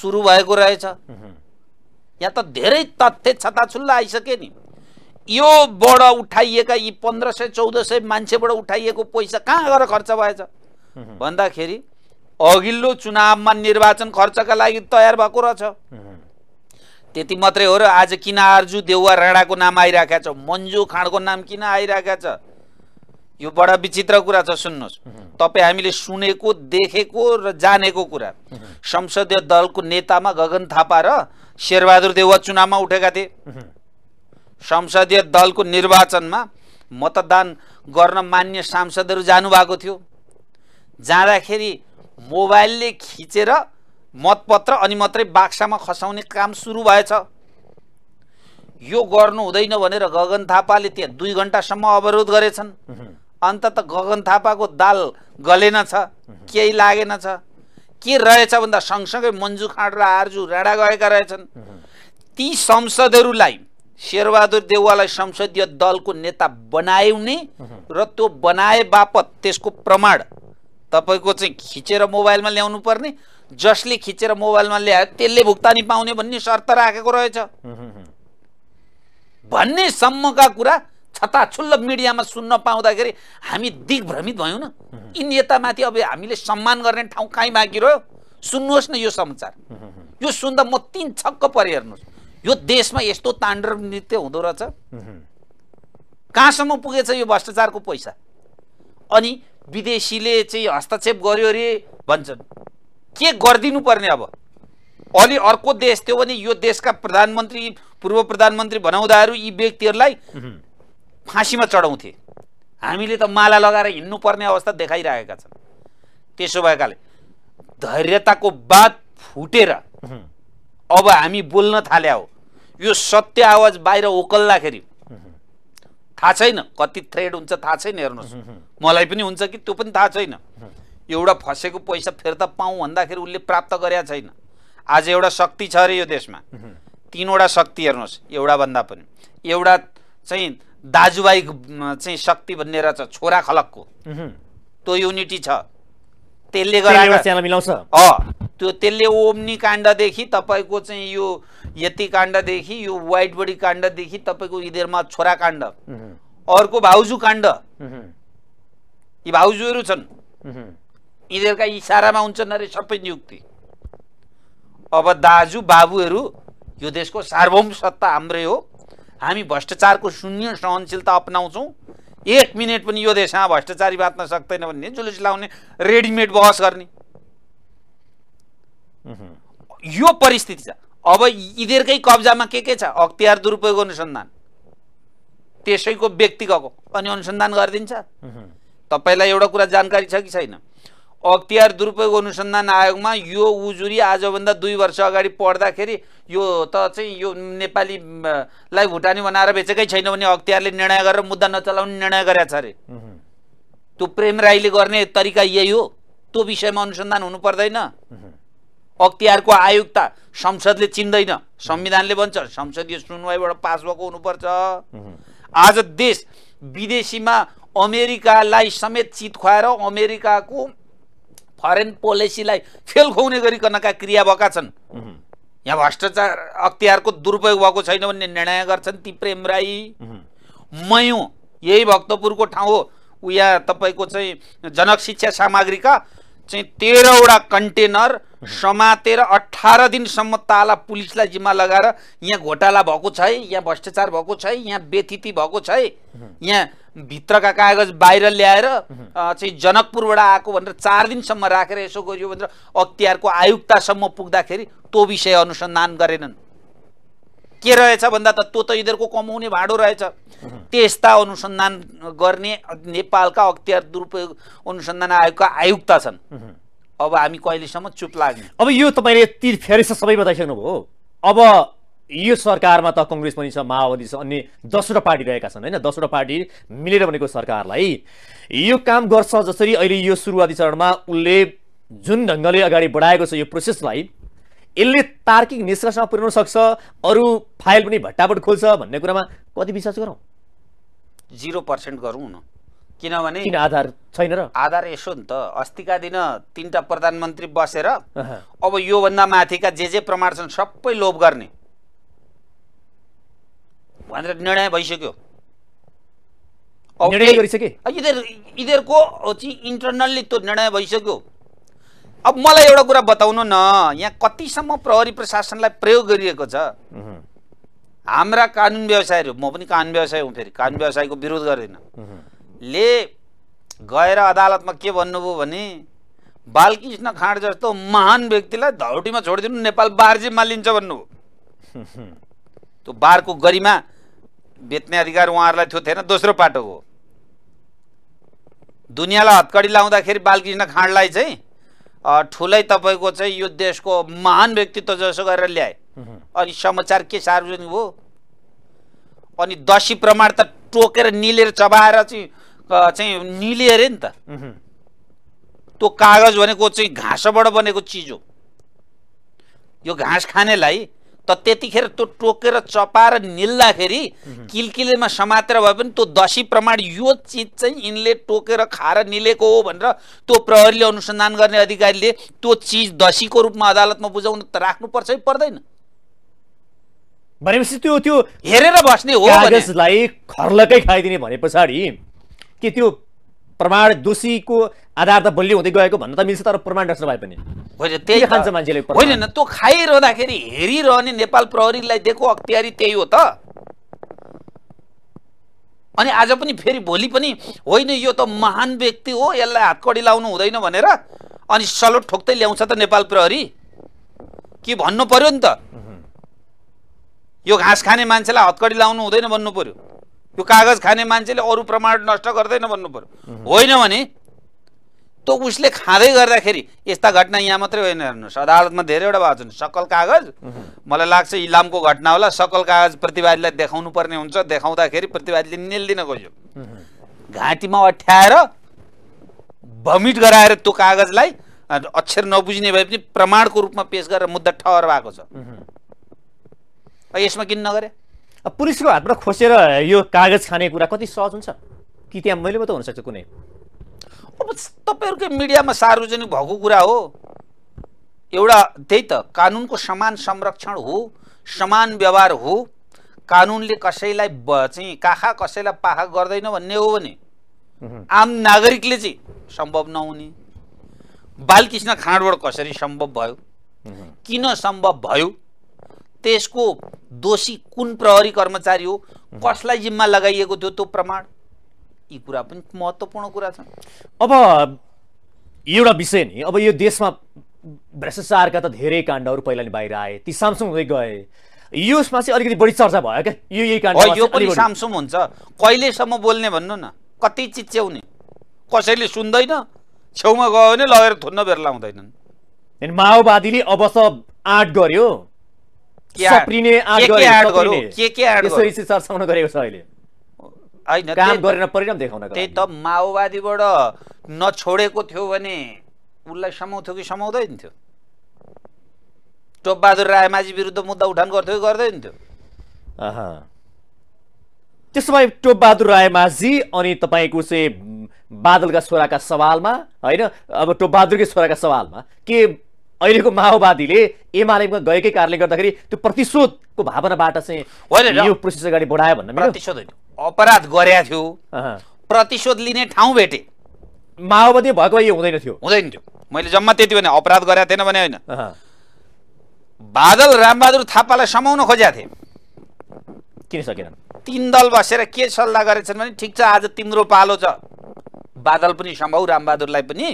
सुरु भएको रहेछ यहाँ त धेरै तथ्य छताछुल्ला आइसक्यो नि योबाट उठाइएका यी पन्ध्र सय चौध सय मान्छेबाट उठाइएको पैसा कहाँ गएर खर्च भएछ भन्दाखेरि अघिल्लो चुनावमा निर्वाचन खर्चका लागि तयार भएको रहेछ त्यति मात्रै हो र आज किन आर्जु देउवा राणाको नाम आइरहेका छ मन्जु खाँडको नाम किन आइरहेका छ यो बडा विचित्र कुरा छ सुन्नुहोस् तपाईँ हामीले सुनेको देखेको र जानेको कुरा संसदीय दलको नेतामा गगन थापा र शेरबहादुर देउवा चुनावमा उठेका थिए संसदीय दलको निर्वाचनमा मतदान गर्न मान्य सांसदहरू जानुभएको थियो जाँदाखेरि मोबाइलले खिचेर मतपत्र अनि मात्रै बाक्सामा खसाउने काम सुरु भएछ यो गर्नु हुँदैन भनेर गगन थापाले त्यहाँ दुई घन्टासम्म अवरोध गरेछन् अन्त त गगन थापाको दाल गलेन छ केही लागेन छ के रहेछ भन्दा सँगसँगै मन्जु खाँड र आर्जु राणा गएका रहेछन् ती संसदहरूलाई शेरबहादुर देउवालाई संसदीय दलको नेता बनाउने र त्यो बनाए बापत त्यसको प्रमाण तपाईँको चाहिँ खिचेर मोबाइलमा ल्याउनु पर्ने जसले खिचेर मोबाइलमा ल्यायो त्यसले भुक्तानी पाउने भन्ने शर्त राखेको रहेछ भन्ने सम्मका कुरा छताछुल्ल मिडियामा सुन्न पाउँदाखेरि हामी दिग्भ्रमित भयौँ न यी नेतामाथि अब हामीले सम्मान गर्ने ठाउँ कहीँ बाँकी रह्यो सुन्नुहोस् न यो समाचार यो सुन्दा म तिन छक्क परे हेर्नुहोस् यो देशमा यस्तो ताण्डव नृत्य हुँदो रहेछ कहाँसम्म पुगेछ यो भ्रष्टाचारको पैसा अनि विदेशीले चाहिँ हस्तक्षेप गर्यो अरे भन्छन् के गरिदिनु पर्ने अब अलि अर्को देश थियो भने यो देशका प्रधानमन्त्री पूर्व प्रधानमन्त्री भनाउँदाहरू यी व्यक्तिहरूलाई फाँसीमा चढाउँथे हामीले त माला लगाएर हिँड्नुपर्ने अवस्था देखाइरहेका छन् त्यसो भएकाले धैर्यताको बात फुटेर अब हामी बोल्न थाल्या हो यो सत्य आवाज बाहिर ओकल्दाखेरि थाहा छैन कति थ्रेड हुन्छ थाहा छैन हेर्नुहोस् मलाई पनि हुन्छ कि त्यो पनि थाहा छैन एउटा फसेको पैसा फिर्ता पाऊँ भन्दाखेरि उसले प्राप्त गरेका छैन आज एउटा शक्ति छ अरे यो देशमा तिनवटा शक्ति हेर्नुहोस् एउटा भन्दा पनि एउटा चाहिँ दाजुभाइ चाहिँ शक्ति भन्ने रहेछ छोरा खलकको त्यो युनिटी छ त्यसले गर्दा मिलाउँछ त्यो त्यसले ओम्नी काण्डदेखि तपाईँको चाहिँ यो यति काण्डदेखि यो वाइट बडी काण्डदेखि तपाईँको इधेरमा छोरा काण्ड अर्को भाउजू काण्ड यी भाउजूहरू छन् यिनीहरूका इसारामा हुन्छन् अरे सबै नियुक्ति अब दाजु बाबुहरू यो देशको सार्वभौम सत्ता हाम्रै हो हामी भ्रष्टाचारको शून्य सहनशीलता अपनाउँछौँ एक मिनट पनि यो देशमा भ्रष्टाचारी बाँच्न सक्दैन भन्ने जुलुस लाउने रेडिमेड बहस गर्ने यो परिस्थिति छ अब यिनीहरूकै कब्जामा के के छ अख्तियार दुरुपयोग अनुसन्धान त्यसैको व्यक्ति गएको अनि अनुसन्धान गरिदिन्छ तपाईँलाई एउटा कुरा जानकारी छ कि छैन अख्तियार दुरुपयोग अनुसन्धान आयोगमा यो उजुरी आजभन्दा दुई वर्ष अगाडि पढ्दाखेरि यो त चाहिँ यो नेपालीलाई भुटानी बनाएर बेचेकै छैन भने अख्तियारले निर्णय गरेर मुद्दा नचलाउने निर्णय छ अरे त्यो प्रेम राईले गर्ने तरिका यही हो त्यो विषयमा अनुसन्धान हुनु पर्दैन अख्तियारको आयुक्ता संसदले चिन्दैन संविधानले भन्छ संसदीय सुनवाईबाट पास भएको हुनुपर्छ आज देश विदेशीमा अमेरिकालाई समेत चित खुवाएर अमेरिकाको फरेन पोलिसीलाई फेल खुवाउने गरिकनका क्रिया भएका छन् यहाँ भ्रष्टाचार अख्तियारको दुरुपयोग भएको छैन भन्ने निर्णय गर्छन् ती प्रेम राई मयौँ यही भक्तपुरको ठाउँ हो ऊ यहाँ तपाईँको चाहिँ जनक शिक्षा सामग्रीका चाहिँ तेह्रवटा कन्टेनर समातेर अठार दिनसम्म ताला पुलिसलाई जिम्मा लगाएर यहाँ घोटाला भएको छ है यहाँ भ्रष्टाचार भएको छ है यहाँ व्यथिति भएको छ है यहाँ भित्रका कागज बाहिर ल्याएर चाहिँ जनकपुरबाट आएको भनेर चार दिनसम्म राखेर यसो गरियो भनेर अख्तियारको आयुक्तासम्म पुग्दाखेरि त्यो विषय अनुसन्धान गरेनन् के रहेछ भन्दा त त्यो त यिनीहरूको कमाउने भाँडो रहेछ त्यस्ता अनुसन्धान गर्ने नेपालका अख्तियार दुरुपयोग अनुसन्धान आयोगका आयुक्त छन् अब हामी कहिलेसम्म चुप लाग्ने अब यो तपाईँले फेरि सबै बताइसक्नुभयो अब यो सरकारमा त कङ्ग्रेस पनि छ माओवादी छ अन्य दसवटा पार्टी रहेका छन् होइन दसवटा पार्टी मिलेर बनेको सरकारलाई यो काम गर्छ जसरी अहिले यो सुरुवाती चरणमा उसले जुन ढङ्गले अगाडि बढाएको छ यो प्रोसेसलाई यसले तार्किक निष्कर्षमा पुर्याउन सक्छ अरू फाइल पनि भट्टाभट खोल्छ भन्ने कुरामा कति विश्वास गरौँ जिरो पर्सेन्ट गरौँ न किनभने आधार छैन र आधार यसो नि त अस्तिका दिन तिनवटा प्रधानमन्त्री बसेर अब योभन्दा माथिका जे जे प्रमाण छन् सबै लोभ गर्ने भनेर निर्णय भइसक्यो यिनीहरूको चाहिँ इन्टरनल्ली त्यो निर्णय भइसक्यो अब मलाई एउटा कुरा बताउनु न यहाँ कतिसम्म प्रहरी प्रशासनलाई प्रयोग गरिएको छ हाम्रा कानुन व्यवसायहरू म पनि कानुन व्यवसाय हुँ फेरि कानुन व्यवसायको विरोध गर्दैन ले गएर अदालतमा के भन्नुभयो भने बालकृष्ण खाँड जस्तो महान व्यक्तिलाई धौटीमा छोडिदिनु नेपाल बारजेमा लिन्छ भन्नुभयो त्यो बारको गरिमा बेच्ने अधिकार उहाँहरूलाई थियो थिएन दोस्रो पाटो पाटोको दुनियाँलाई हत्कडी लाउँदाखेरि बालकृष्ण खाँडलाई चाहिँ ठुलै तपाईँको चाहिँ यो देशको महान व्यक्तित्व जसो गरेर ल्याए अनि समाचार के सार्वजनिक हो अनि दसी प्रमाण त टोकेर निलेर चबाएर चाहिँ चाहिँ निले अरे नि त त्यो कागज भनेको चाहिँ घाँसबाट बनेको चिज हो यो घाँस खानेलाई त त्यतिखेर त्यो टोकेर चपाएर निल्दाखेरि किलकिलेमा समातेर भए पनि त्यो दसी प्रमाण यो चिज चाहिँ यिनले टोकेर खाएर निलेको हो भनेर त्यो प्रहरीले अनुसन्धान गर्ने अधिकारीले त्यो चिज दसीको रूपमा अदालतमा बुझाउनु त राख्नुपर्छ है पर्दैन भनेपछि त्यो त्यो हेरेर बस्ने हो त्यसलाई खर्लकै खाइदिने भने पछाडि के त्यो प्रमाण दोषीको आधार त बलियो हुँदै गएको भन्न त मिल्छ तर प्रमाण भए पनि होइन त्यही खान्छ मान्छेले होइन त्यो खाइरहँदाखेरि हेरिरहने नेपाल प्रहरीलाई दिएको अख्तियारी त्यही हो त अनि आज पनि फेरि भोलि पनि होइन यो त महान व्यक्ति हो यसलाई हातकडी लाउनु हुँदैन भनेर अनि सलोट ठोक्दै ल्याउँछ त नेपाल प्रहरी के भन्नु पर्यो नि त यो घाँस खाने मान्छेलाई हतकडी लाउनु हुँदैन भन्नु पर्यो यो कागज खाने मान्छेले अरू प्रमाण नष्ट गर्दैन भन्नु पर्यो होइन भने त उसले खाँदै गर्दाखेरि यस्ता घटना यहाँ मात्रै होइन हेर्नुहोस् अदालतमा धेरैवटा भएको छन् सकल कागज मलाई लाग्छ इलामको घटना होला सकल कागज प्रतिवादीलाई देखाउनु पर्ने हुन्छ देखाउँदाखेरि प्रतिवादीले निल्दिन खोज्यो घाँटीमा अठ्याएर भमिट गराएर त्यो कागजलाई अक्षर नबुझ्ने भए पनि प्रमाणको रूपमा पेस गरेर मुद्दा ठहर भएको छ यसमा किन नगरे पुलिसको हातबाट खोसेर यो कागज खाने कुरा कति सहज हुन्छ कि त्यहाँ मैले मात्रै हुनसक्छ कुनै अब तपाईँहरूकै मिडियामा सार्वजनिक भएको कुरा हो एउटा त्यही त कानुनको समान संरक्षण हो समान व्यवहार हो कानुनले कसैलाई चाहिँ काखा कसैलाई पाखा गर्दैन भन्ने हो भने आम नागरिकले चाहिँ सम्भव नहुने बालकृष्ण खाँडबाट कसरी सम्भव भयो किन सम्भव भयो त्यसको दोषी कुन प्रहरी कर्मचारी हो कसलाई जिम्मा लगाइएको थियो त्यो प्रमाण यी कुरा पनि महत्त्वपूर्ण कुरा छन् अब एउटा विषय नि अब यो देशमा भ्रष्टाचारका त धेरै काण्डहरू पहिला नि बाहिर आए ती सामसुङ हुँदै गए यसमा चाहिँ अलिकति बढी चर्चा भयो क्या यो यही काण्ड यो पनि सामसुम हुन्छ कहिलेसम्म बोल्ने भन्नु न कति चिच्याउने कसैले सुन्दैन छेउमा गयो भने लगेर थुन्न बेर हुँदैनन् माओवादीले अब त आँट गर्यो के के आँट गर्यो के के आँट यसरी चर्चा गरेको छ अहिले काम गरेन परिणाम देखाउन त्यही त माओवादीबाट नछोडेको थियो भने उसलाई समाउँथ्यो कि समाउँदैन थियो टोपबहादुर रायमाझी विरुद्ध मुद्दा उठान गर्थ्यो कि गर्दैन थियो त्यसो भए टोपबहादुर रायमाझी अनि तपाईँको चाहिँ बादलका छोराका सवालमा होइन अब टोपबहादुरकै छोराका सवालमा के अहिलेको माओवादीले एमालेमा गएकै कारणले गर्दाखेरि त्यो प्रतिशोधको भावनाबाट चाहिँ यो प्रोसेस अगाडि बढायो भन्नु प्रतिशोध होइन अपराध गरेका थियो प्रतिशोध लिने ठाउँ भेटे माओवादी भएको यो हुँदैन थियो हुँदैन थियो मैले जम्मा त्यति भने अपराध गरेको थिएन भने होइन बादल रामबहादुर थापालाई समाउन खोजेका थिए किन सकेनन् तिन दल बसेर के सल्लाह गरेछन् भने ठिक छ आज तिम्रो पालो छ बादल पनि सम्भव रामबहादुरलाई पनि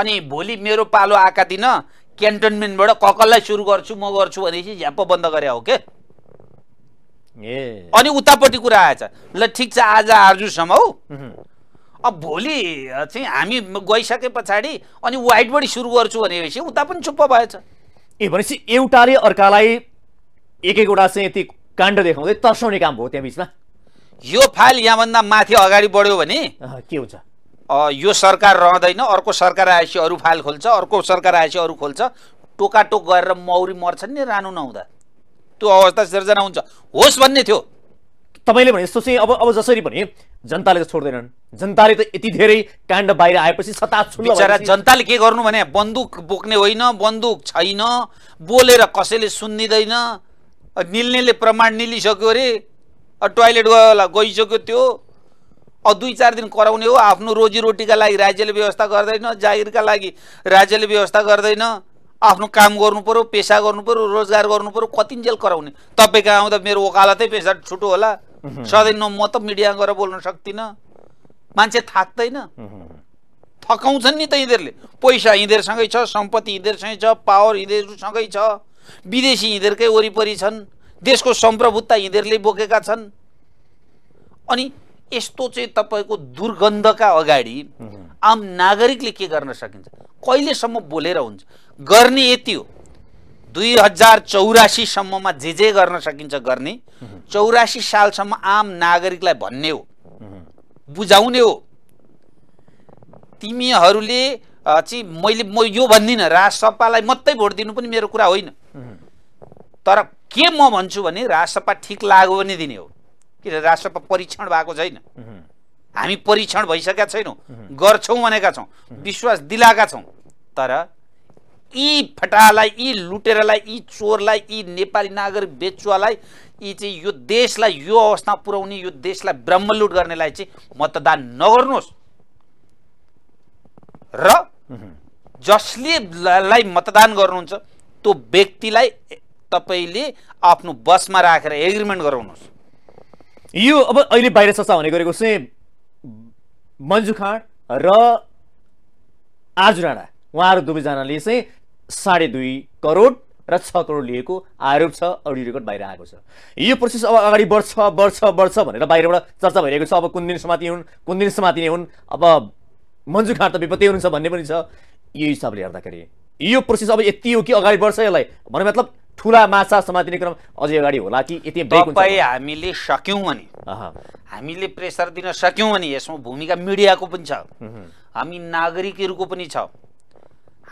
अनि भोलि मेरो पालो आएका दिन क्यान्टोनमेन्टबाट ककललाई सुरु गर्छु म गर्छु भनेपछि झ्याप्प बन्द गरे हो के अनि उतापट्टि कुरा आएछ ल ठिक छ आज आर्जुसम्म हौ अब भोलि चाहिँ हामी गइसके पछाडि अनि वाइट बडी सुरु गर्छु भनेपछि उता पनि चुप्प भएछ ए भनेपछि एउटाले अर्कालाई एक एकवटा चाहिँ यति काण्ड देखाउँदै तर्साउने काम भयो त्यहाँ बिचमा यो फाइल यहाँभन्दा माथि अगाडि बढ्यो भने के हुन्छ यो सरकार रहँदैन अर्को सरकार आएपछि अरू फाइल खोल्छ अर्को सरकार आएपछि अरू खोल्छ टोकाटोक गरेर मौरी मर्छन् नि रानु नहुँदा त्यो अवस्था सिर्जना हुन्छ होस् भन्ने थियो तपाईँले भने यस्तो चाहिँ अब अब जसरी भने जनताले त छोड्दैनन् जनताले त यति धेरै काण्ड बाहिर आएपछि सता जनताले के गर्नु भने बन्दुक बोक्ने होइन बन्दुक छैन बोलेर कसैले सुनिँदैन निल्नेले प्रमाण निलिसक्यो अरे टोयलेट गइसक्यो त्यो अब दुई चार दिन कराउने हो आफ्नो रोजीरोटीका लागि राज्यले व्यवस्था गर्दैन जागिरका लागि राज्यले व्यवस्था गर्दैन आफ्नो काम गर्नु पऱ्यो पेसा गर्नु पऱ्यो रोजगार गर्नु पऱ्यो कतिन्जेल कराउने तपाईँ कहाँ आउँदा मेरो वकालतै पेसा छुटो होला सधैँ न म त मिडिया गएर बोल्न सक्दिनँ मान्छे थाक्दैन थकाउँछन् नि त यिनीहरूले पैसा यिनीहरूसँगै छ सम्पत्ति यिनीहरूसँगै छ पावर यिनीहरूसँगै छ विदेशी यिनीहरूकै वरिपरि छन् देशको सम्प्रभुत्ता यिनीहरूले बोकेका छन् अनि यस्तो चाहिँ तपाईँको दुर्गन्धका अगाडि आम नागरिकले के गर्न सकिन्छ कहिलेसम्म बोलेर हुन्छ गर्ने यति हो दुई हजार चौरासीसम्ममा जे जे गर्न सकिन्छ गर्ने चौरासी सालसम्म आम नागरिकलाई भन्ने हो बुझाउने हो तिमीहरूले चाहिँ मैले म यो भन्दिनँ राजसपालाई मात्रै भोट दिनु पनि मेरो कुरा होइन तर के म भन्छु भने राजसपा ठिक लाग्यो भने दिने हो किनभने राष्ट्रमा परीक्षण भएको छैन हामी परीक्षण भइसकेका छैनौँ गर्छौँ भनेका छौँ विश्वास दिलाएका छौँ तर यी फटालाई यी लुटेरालाई यी चोरलाई यी नेपाली नागरिक बेचुवालाई यी चाहिँ यो देशलाई यो अवस्थामा पुर्याउने यो देशलाई ब्रह्मलुट गर्नेलाई चाहिँ मतदान नगर्नुहोस् र जसलेलाई मतदान गर्नुहुन्छ त्यो व्यक्तिलाई तपाईँले आफ्नो बसमा राखेर एग्रिमेन्ट गराउनुहोस् यो अब अहिले बाहिर चर्चा हुने गरेको चाहिँ मन्जु खाँड र आजु राणा उहाँहरू दुवैजनाले चाहिँ साढे दुई करोड र छ करोड लिएको आरोप छ अडियो रेकर्ड बाहिर आएको छ यो प्रोसेस अब अगाडि बढ्छ बढ्छ बढ्छ भनेर बाहिरबाट चर्चा भइरहेको छ अब कुन दिन समाति हुन् कुन दिन समातिने हुन् अब मन्जु खाँड त विपत्ति हुनुहुन्छ भन्ने पनि छ यो हिसाबले हेर्दाखेरि यो प्रोसेस अब यति हो कि अगाडि बढ्छ यसलाई भने मतलब ठुला माछा समातिने क्रम अझै अगाडि होला कि यति तपाईँ हामीले सक्यौँ भने हामीले प्रेसर दिन सक्यौँ भने यसमा भूमिका मिडियाको पनि छ हामी नागरिकहरूको पनि छ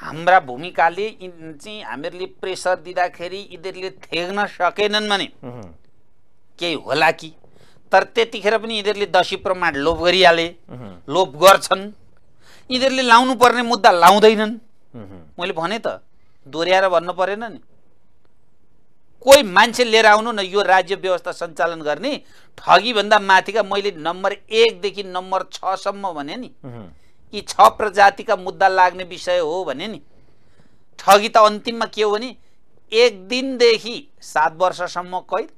हाम्रा भूमिकाले चाहिँ हामीहरूले प्रेसर दिँदाखेरि यिनीहरूले थेग्न सकेनन् भने केही होला कि तर त्यतिखेर पनि यिनीहरूले दसी प्रमाण लोभ गरिहाले लोभ गर्छन् यिनीहरूले लाउनु पर्ने मुद्दा लाउँदैनन् मैले भने त दोहोऱ्याएर भन्नु परेन नि कोही मान्छे लिएर आउनु न यो राज्य व्यवस्था सञ्चालन गर्ने ठगीभन्दा माथिका मैले नम्बर एकदेखि नम्बर छसम्म भने नि यी छ प्रजातिका मुद्दा लाग्ने विषय हो भने नि ठगी त अन्तिममा के हो भने एक दिनदेखि सात वर्षसम्म कैद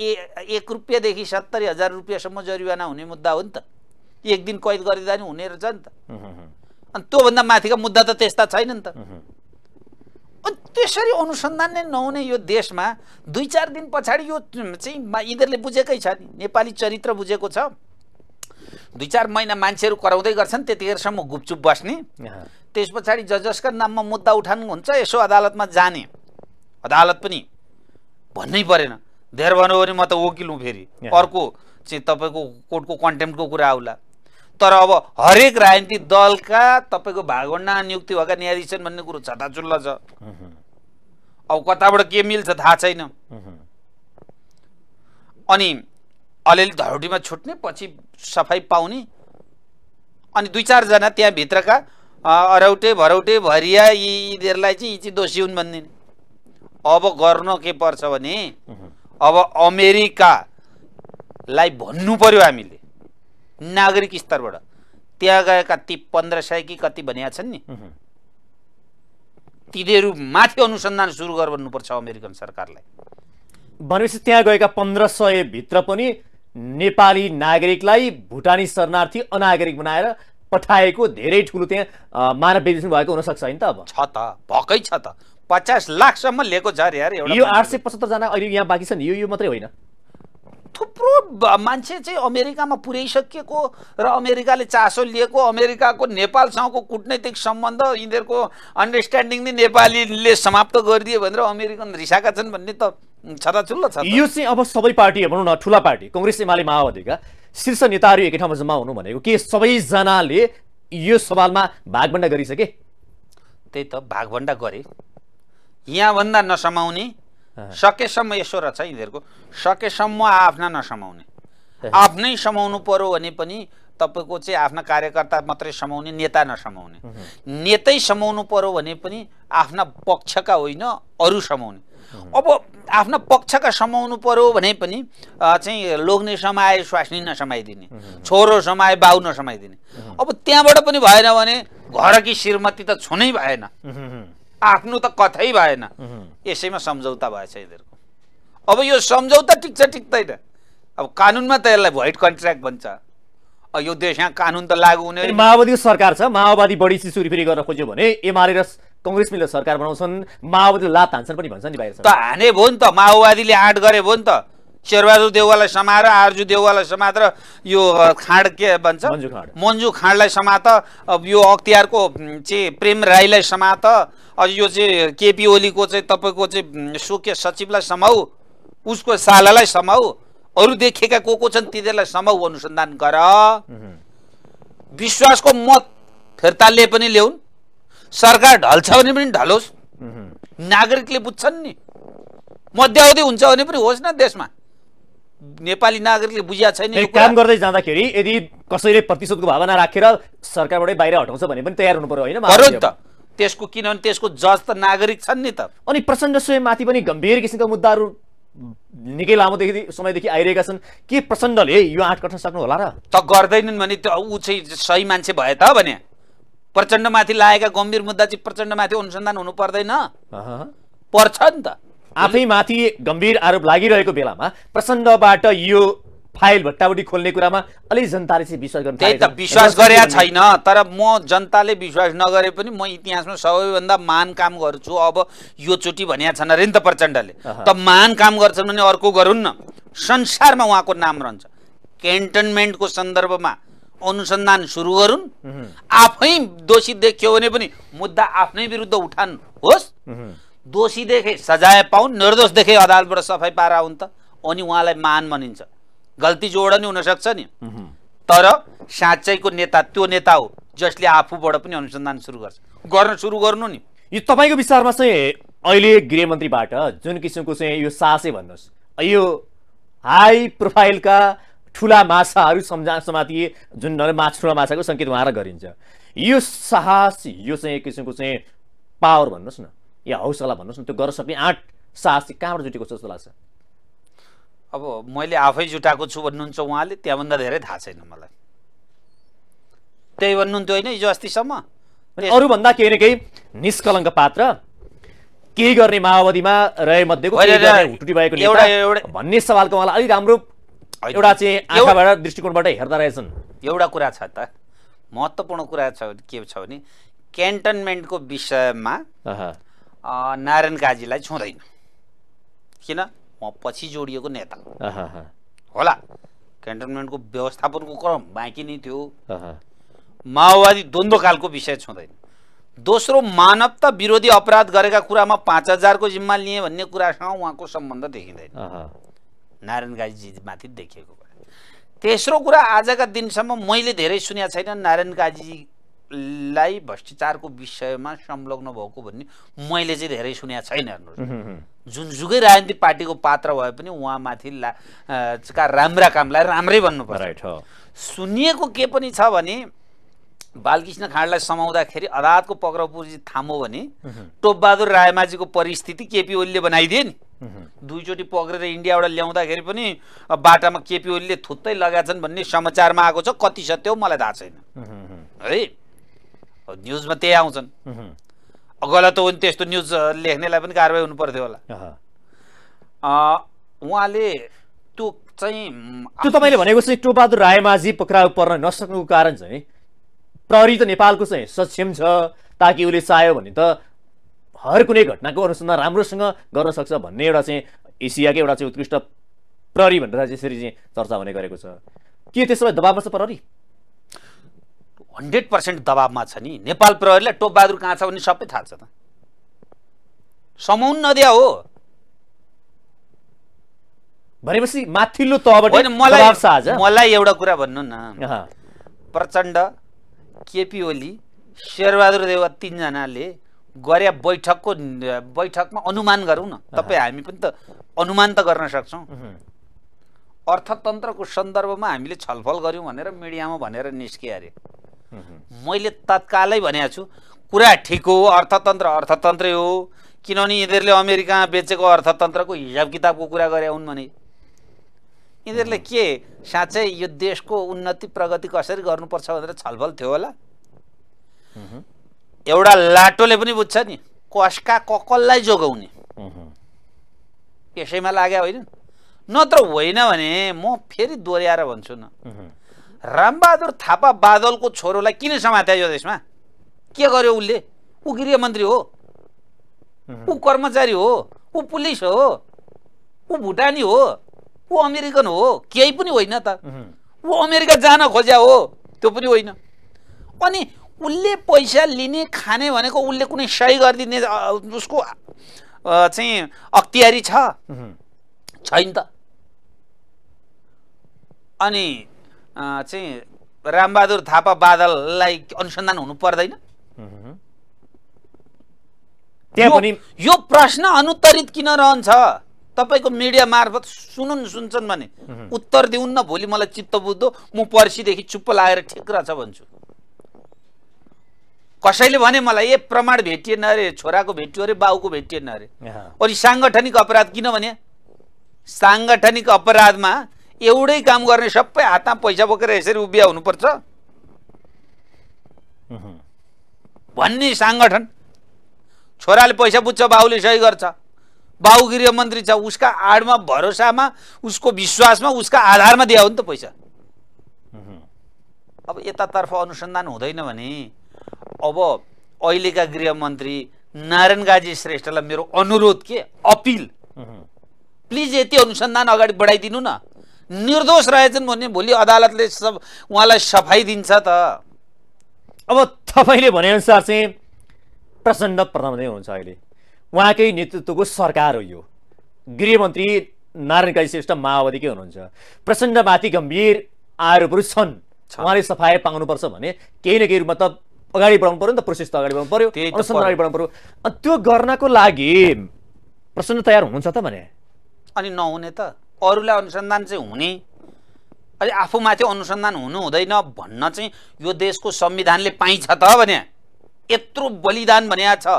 ए एक रुपियाँदेखि सत्तरी हजार रुपियाँसम्म जरिवाना हुने मुद्दा हो नि त एक दिन कैद गरिदिँदा नि हुने रहेछ नि त अनि त्योभन्दा माथिका मुद्दा त त्यस्ता छैन नि त अनि त्यसरी अनुसन्धान नै नहुने यो देशमा दुई चार दिन पछाडि यो चाहिँ यिनीहरूले बुझेकै छ नि नेपाली चरित्र बुझेको छ दुई चार महिना मान्छेहरू कराउँदै गर्छन् त्यतिखेरसम्म गुपचुप बस्ने त्यस पछाडि जज जसका नाममा मुद्दा उठानु हुन्छ यसो अदालतमा जाने अदालत पनि भन्नै परेन धेर भन्यो भने म त वकिल हुँ फेरि अर्को चाहिँ तपाईँको कोर्टको कन्टेम्पको कुरा आउला तर अब हरेक राजनीतिक दलका तपाईँको भागवण्डा नियुक्ति भएका न्यायाधीश छन् भन्ने कुरो छटाचुल्ला छ अब कताबाट के मिल्छ थाहा छैन अनि अलिअलि धरोटीमा छुट्ने पछि सफाइ पाउने अनि दुई चारजना त्यहाँभित्रका अरौटे भरौटे भरिया यी यिनीहरूलाई चाहिँ यी चाहिँ दोषी हुन् भनिदिने अब गर्न के पर्छ भने अब अमेरिकालाई भन्नु पर्यो हामीले नागरिक स्तरबाट त्यहाँ गएका ती पन्ध्र सय कि कति भनिया छन् नि तिनीहरू माथि अनुसन्धान सुरु गर्नुपर्छ अमेरिकन सरकारलाई भनेपछि त्यहाँ गएका पन्ध्र सयभित्र पनि नेपाली नागरिकलाई भुटानी शरणार्थी अनागरिक बनाएर पठाएको धेरै ठुलो त्यहाँ मानव विदेश भएको हुनसक्छ होइन त अब छ त भएकै छ त पचास लाखसम्म लिएको छ अरे यो आठ सय पचहत्तरजना अहिले यहाँ बाँकी छन् यो यो मात्रै होइन थुप्रो मान्छे चाहिँ अमेरिकामा पुर्याइसकिएको र अमेरिकाले चासो लिएको अमेरिकाको नेपालसँगको कुटनैतिक सम्बन्ध यिनीहरूको अन्डरस्ट्यान्डिङ नै नेपालीले समाप्त गरिदियो भनेर अमेरिकन रिसाएका छन् भन्ने त छताछुल्लो छ यो चाहिँ अब सबै पार्टी भनौँ न ठुला पार्टी कङ्ग्रेस एमाले माओवादीका शीर्ष नेताहरू एकै ठाउँमा जम्मा हुनु भनेको के सबैजनाले यो सवालमा भागभन्डा गरिसके त्यही त भागभन्डा गरे यहाँभन्दा नसमाउने सकेसम्म यसो रहेछ यिनीहरूको सकेसम्म आफ्ना नसमाउने आफ्नै समाउनु पर्यो भने पनि तपाईँको चाहिँ आफ्ना कार्यकर्ता मात्रै समाउने नेता नसमाउने नेतै समाउनु पर्यो भने पनि आफ्ना पक्षका होइन अरू समाउने अब आफ्ना पक्षका समाउनु पर्यो भने पनि चाहिँ लोग्ने समाए स्वास्नी नसमाइदिने छोरो समाए बाउ नसमाइदिने अब त्यहाँबाट पनि भएन भने घरकी श्रीमती त छुनै भएन आफ्नो त कथै भएन यसैमा सम्झौता भएछ यिनीहरूको अब यो सम्झौता ठिक छ अब कानुनमा त यसलाई भोइड कन्ट्र्याक्ट भन्छ यो देश यहाँ कानुन त लागु हुने माओवादीको सरकार छ माओवादी बढी चिसुरी फेरि गर्न खोज्यो भने एमाले र कङ्ग्रेस मिलेर सरकार बनाउँछन् माओवादीले लात हान्छन् पनि भन्छन् नि बाहिर त हाने भयो नि त माओवादीले आँट गरे भयो नि त शेरबहादुर देउवालाई समाएर आर्जु देउवालाई समाएर यो खाँड के भन्छ मन्जु खाँडलाई समात अब यो अख्तियारको चाहिँ प्रेम राईलाई समात अझ यो चाहिँ केपी ओलीको चाहिँ तपाईँको चाहिँ सुख्य सचिवलाई समाऊ उसको सालालाई समाऊ अरू देखेका को को छन् तिनीहरूलाई समाऊ अनुसन्धान गर विश्वासको मत लिए पनि ल्याउन् सरकार ढल्छ भने पनि ढलोस् नागरिकले बुझ्छन् नि मध्यावधि हुन्छ भने पनि होस् न देशमा नेपाली नागरिकले बुझिया छैन काम गर्दै जाँदाखेरि यदि कसैले प्रतिशोधको भावना राखेर सरकारबाटै बाहिर हटाउँछ भने पनि तयार हुनु पर्यो होइन त्यसको किनभने त्यसको जज त नागरिक छन् नि त अनि प्रचण्ड स्वयंमाथि पनि गम्भीर किसिमका मुद्दाहरू निकै लामोदेखि समयदेखि आइरहेका छन् के प्रचण्डले यो आँट कट्न सक्नु होला र त गर्दैनन् भने त्यो ऊ चाहिँ सही मान्छे भए त भने प्रचण्डमाथि लागेका गम्भीर मुद्दा चाहिँ प्रचण्डमाथि अनुसन्धान हुनु पर्दैन पर्छ नि त आफैमाथि गम्भीर आरोप लागिरहेको बेलामा प्रसङ्गबाट यो फाइल भट्टाबुटी खोल्ने कुरामा अलिक जनताले चाहिँ विश्वास गर्नु त्यही त विश्वास गरेका छैन तर म जनताले विश्वास नगरे पनि म इतिहासमा सबैभन्दा महान काम गर्छु अब यो योचोटि भनेका छ नरेन्द्र प्रचण्डले त महान काम गर्छन् भने अर्को गरून् न संसारमा उहाँको नाम रहन्छ क्यान्टनमेन्टको सन्दर्भमा अनुसन्धान सुरु गरून् आफै दोषी देखियो भने पनि मुद्दा आफ्नै विरुद्ध उठान होस् दोषी देखे सजाय पाउन् निर्दोष देखे अदालतबाट सफाइ पारा हुन् त अनि उहाँलाई मान मानिन्छ गल्ती जोड नि हुनसक्छ नि तर साँच्चैको नेता त्यो नेता हो जसले आफूबाट पनि अनुसन्धान सुरु गर्छ गर्न सुरु गर्नु नि यो तपाईँको विचारमा चाहिँ अहिले गृहमन्त्रीबाट जुन किसिमको चाहिँ यो साहसै भन्नुहोस् यो हाई प्रोफाइलका ठुला माछाहरू सम्झा समातिए जुन माछा ठुला माछाको सङ्केत उहाँलाई गरिन्छ यो साहस यो चाहिँ एक किसिमको चाहिँ पावर भन्नुहोस् न या हौसला भन्नुहोस् न त्यो गर्न सक्ने आँट साहस चाहिँ कहाँबाट जुटेको छ जस्तो लाग्छ अब मैले आफै जुटाएको छु भन्नुहुन्छ उहाँले त्यहाँभन्दा धेरै थाहा छैन मलाई त्यही भन्नुहुन्थ्यो होइन हिजो अस्तिसम्म अरूभन्दा केही न केही निष्कलङ्क पात्र केही गर्ने माओवादीमा रहे मध्येको भन्ने सवालको उहाँलाई अलिक राम्रो एउटा चाहिँ आँखाबाट दृष्टिकोणबाट हेर्दा रहेछन् एउटा कुरा छ त महत्त्वपूर्ण कुरा छ के छ भने क्यान्टनमेन्टको विषयमा नारायण काजीलाई छुँदैन किन उहाँ पछि जोडिएको नेता होला क्यान्टोनमेन्टको व्यवस्थापनको क्रम बाँकी नै थियो माओवादी द्वन्द्वकालको विषय छुँदैन दोस्रो मानवता विरोधी अपराध गरेका कुरामा पाँच हजारको जिम्मा लिएँ भन्ने कुरासँग उहाँको सम्बन्ध देखिँदैन नारायण माथि देखिएको कुरा तेस्रो कुरा आजका दिनसम्म मैले धेरै सुनेको छैन नारायण काजी लाई भ्रष्टाचारको विषयमा संलग्न भएको भन्ने मैले चाहिँ धेरै सुनेको छैन हेर्नुहोस् जुगै राजनीतिक पार्टीको पात्र भए पनि उहाँमाथि ला राम्रा कामलाई राम्रै भन्नुपर्छ सुनिएको के पनि छ भने बालकृष्ण खाँडलाई समाउँदाखेरि अदालतको पक्राउ पुर्जी थामो भने टोपबहादुर रायमाझीको परिस्थिति केपी ओलीले बनाइदिए नि दुईचोटि पक्रेर इन्डियाबाट ल्याउँदाखेरि पनि बाटामा केपी ओलीले थुत्तै लगाएछन् भन्ने समाचारमा आएको छ कति सत्य हो मलाई थाहा छैन है न्युजमा त्यही आउँछन् गलत हो भने त्यस्तो न्युज लेख्नेलाई पनि कारवाही हुनु पर्थ्यो होला उहाँले त्यो चाहिँ त्यो तपाईँले भनेको चाहिँ टोपादुर रायमाझी पक्राउ पर्न नसक्नुको कारण चाहिँ प्रहरी त नेपालको चाहिँ सक्षम छ ताकि उसले चाह्यो भने त हर कुनै घटनाको अनुसन्धान राम्रोसँग गर्न सक्छ भन्ने एउटा चाहिँ एसियाकै एउटा चाहिँ उत्कृष्ट प्रहरी भनेर यसरी चाहिँ चर्चा हुने गरेको छ के त्यसो भए दबाब छ प्रहरी हन्ड्रेड पर्सेन्ट दबावमा छ नि नेपाल प्रहरीलाई टोपबहादुर कहाँ छ भने सबै थाहा छ त समाउन नदिया हो भनेपछि माथिल्लो तहबाट मलाई मलाई एउटा कुरा भन्नु न प्रचण्ड केपी ओली शेरबहादुर देव तिनजनाले गरे बैठकको बैठकमा अनुमान गरौँ न तपाईँ हामी पनि त अनुमान त गर्न सक्छौँ अर्थतन्त्रको सन्दर्भमा हामीले छलफल गऱ्यौँ भनेर मिडियामा भनेर निस्किहाल्यो अरे मैले तत्कालै भनेको छु कुरा ठिक हो अर्थतन्त्र अर्थतन्त्रै हो किनभने यिनीहरूले अमेरिका बेचेको अर्थतन्त्रको हिसाब किताबको कुरा गरे हुन् भने यिनीहरूले के साँच्चै यो देशको उन्नति प्रगति कसरी गर्नुपर्छ भनेर छलफल थियो होला एउटा लाटोले पनि बुझ्छ नि कसका ककललाई जोगाउने यसैमा लाग्यो होइन नत्र होइन भने म फेरि दोहोऱ्याएर भन्छु न रामबहादुर थापा बादलको छोरोलाई किन समात्यो यो देशमा के गर्यो उसले ऊ गृहमन्त्री हो ऊ कर्मचारी हो ऊ पुलिस हो ऊ भुटानी हो ऊ अमेरिकन हो केही पनि होइन त ऊ अमेरिका जान खोज्या हो त्यो पनि होइन अनि उसले पैसा लिने खाने भनेको उसले कुनै सही गरिदिने उसको चाहिँ अख्तियारी छैन त अनि चाहिँ रामबहादुर थापा बादललाई अनुसन्धान हुनु पर्दैन यो, प्रश्न अनुत्तरित किन रहन्छ तपाईँको मिडिया मार्फत सुनुन् सुन्छन् भने उत्तर दिउन् न भोलि मलाई चित्त बुझ्दो म पर्सिदेखि चुप्प लागेर ठिक रहेछ भन्छु कसैले भने मलाई ए प्रमाण भेटिएन अरे छोराको भेटियो अरे बाउको भेटिएन अरे अनि साङ्गठनिक अपराध किनभने साङ्गठनिक अपराधमा एउटै काम गर्ने सबै हातमा पैसा बोकेर यसरी उभिया हुनुपर्छ भन्ने साङ्गठन छोराले पैसा बुझ्छ बाउले सही गर्छ बाउ गृहमन्त्री छ उसका आडमा भरोसामा उसको विश्वासमा उसका आधारमा दिया हो नि त पैसा अब यतातर्फ अनुसन्धान हुँदैन भने अब अहिलेका गृहमन्त्री नारायण गाजी श्रेष्ठलाई मेरो अनुरोध के अपिल प्लिज यति अनुसन्धान अगाडि बढाइदिनु न निर्दोष रहेछन् भने भोलि अदालतले सब उहाँलाई सफाइ दिन्छ त अब तपाईँले भनेअनुसार चाहिँ प्रचण्ड प्रधानमन्त्री हुनुहुन्छ अहिले उहाँकै नेतृत्वको सरकार हो यो गृहमन्त्री नारायण काजी श्रेष्ठ माओवादीकै हुनुहुन्छ प्रचण्डमाथि गम्भीर आरोपहरू छन् उहाँले सफाई पाउनुपर्छ भने केही न केही रूपमा त अगाडि बढाउनु पर्यो नि त प्रोसेस त अगाडि बढाउनु पर्यो अनुसन्धान अगाडि बढाउनु पऱ्यो अनि त्यो गर्नको लागि प्रचण्ड तयार हुनुहुन्छ त भने अनि नहुने त अरूलाई अनुसन्धान चाहिँ हुने अहिले आफूमाथि अनुसन्धान हुनु हुँदैन भन्न चाहिँ यो देशको संविधानले पाइन्छ त भने यत्रो बलिदान भने छ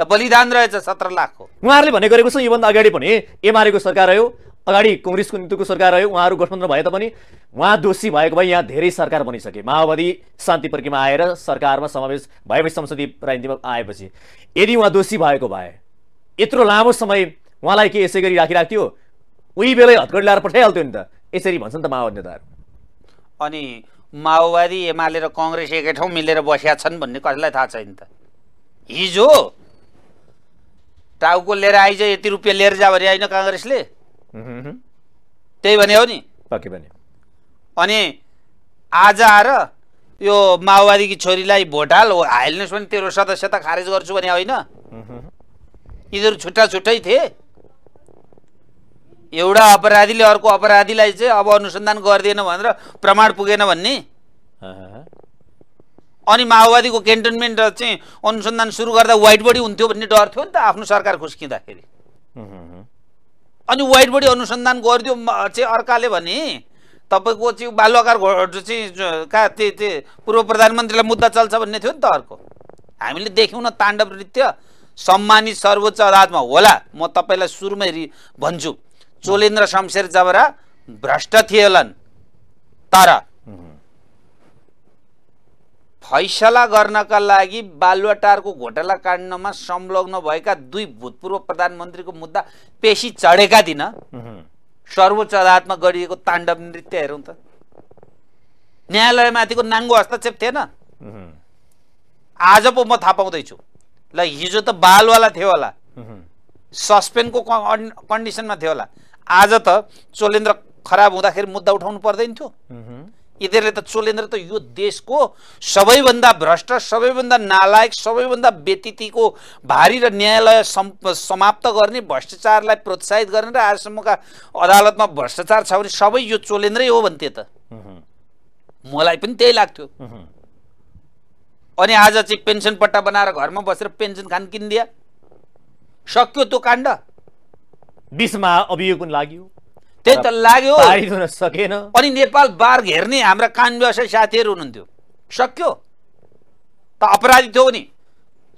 र बलिदान रहेछ सत्र लाखको उहाँहरूले भने गरेको छ योभन्दा अगाडि पनि एमआरएको सरकार रह्यो अगाडि कङ्ग्रेसको नेतृत्वको सरकार रह्यो उहाँहरू गठबन्धन भए तापनि उहाँ दोषी भएको भए यहाँ धेरै सरकार बनिसके माओवादी शान्ति प्रक्रियामा आएर सरकारमा समावेश भएपछि संसदीय राजनीतिमा आएपछि यदि उहाँ दोषी भएको भए यत्रो लामो समय उहाँलाई के यसै गरी राखिरहेको थियो उही बेलै हतकडी ल्याएर पठाइहाल्थ्यो नि त यसरी नि त माओवादी नेताहरू अनि माओवादी एमाले र कङ्ग्रेस एकै ठाउँ मिलेर बसेका छन् भन्ने कसैलाई थाहा छैन त हिजो टाउको लिएर आइज यति रुपियाँ लिएर जा भने होइन काङ्ग्रेसले त्यही भने हो नि पक्कै पनि अनि आज आएर यो माओवादीकी छोरीलाई भोट हाल हाल्नुहोस् भने तेरो सदस्यता खारेज गर्छु भने होइन यिनीहरू छुट्टा छुट्टै थिए एउटा अपराधीले अर्को अपराधीलाई चाहिँ अब अनुसन्धान गरिदिएन भनेर प्रमाण पुगेन भन्ने अनि माओवादीको केन्टोनमेन्ट चाहिँ अनुसन्धान सुरु गर्दा वाइट बडी हुन्थ्यो भन्ने डर थियो नि त आफ्नो सरकार खुस्किँदाखेरि अनि वाइट बडी अनुसन्धान गरिदियो चाहिँ अर्काले भने तपाईँको चाहिँ बालुवाकार घोड चाहिँ कहाँ त्यो त्यो पूर्व प्रधानमन्त्रीलाई मुद्दा चल्छ भन्ने थियो नि त अर्को हामीले देख्यौँ न ताण्डव नृत्य सम्मानित सर्वोच्च अदालतमा होला म तपाईँलाई सुरुमै भन्छु चोलेन्द्र शमशेर जबरा भ्रष्ट थिए तर फैसला गर्नका लागि बालुवाटारको घोटाला काण्डमा संलग्न भएका दुई भूतपूर्व प्रधानमन्त्रीको मुद्दा पेशी चढेका दिन सर्वोच्च अदालतमा गरिएको ताण्डव नृत्य हेरौँ त न्यायालयमाथिको नाङ्गो हस्तक्षेप थिएन ना? आज पो म थाहा पाउँदैछु ल हिजो त बालवाला थियो होला सस्पेन्डको कन्डिसनमा थियो होला आज त चोलेन्द्र खराब हुँदाखेरि मुद्दा उठाउनु पर्दैन थियो यिनीहरूले त चोलेन्द्र त यो देशको सबैभन्दा भ्रष्ट सबैभन्दा नालायक सबैभन्दा व्यतिथिको भारी र न्यायालय समाप्त गर्ने भ्रष्टाचारलाई प्रोत्साहित गर्ने र आजसम्मका अदालतमा भ्रष्टाचार छ भने सबै यो चोलेन्द्रै हो भन्थे त मलाई पनि त्यही लाग्थ्यो अनि आज चाहिँ पेन्सन पट्टा बनाएर घरमा बसेर पेन्सन खान किनिदिया सक्यो त्यो काण्ड बिसमा अभियोगन लाग्यो त्यही त लाग्यो हुन सकेन अनि नेपाल बार घेर्ने हाम्रा कान व्यवसाय साथीहरू हुनुहुन्थ्यो सक्यो त अपराधी थियो नि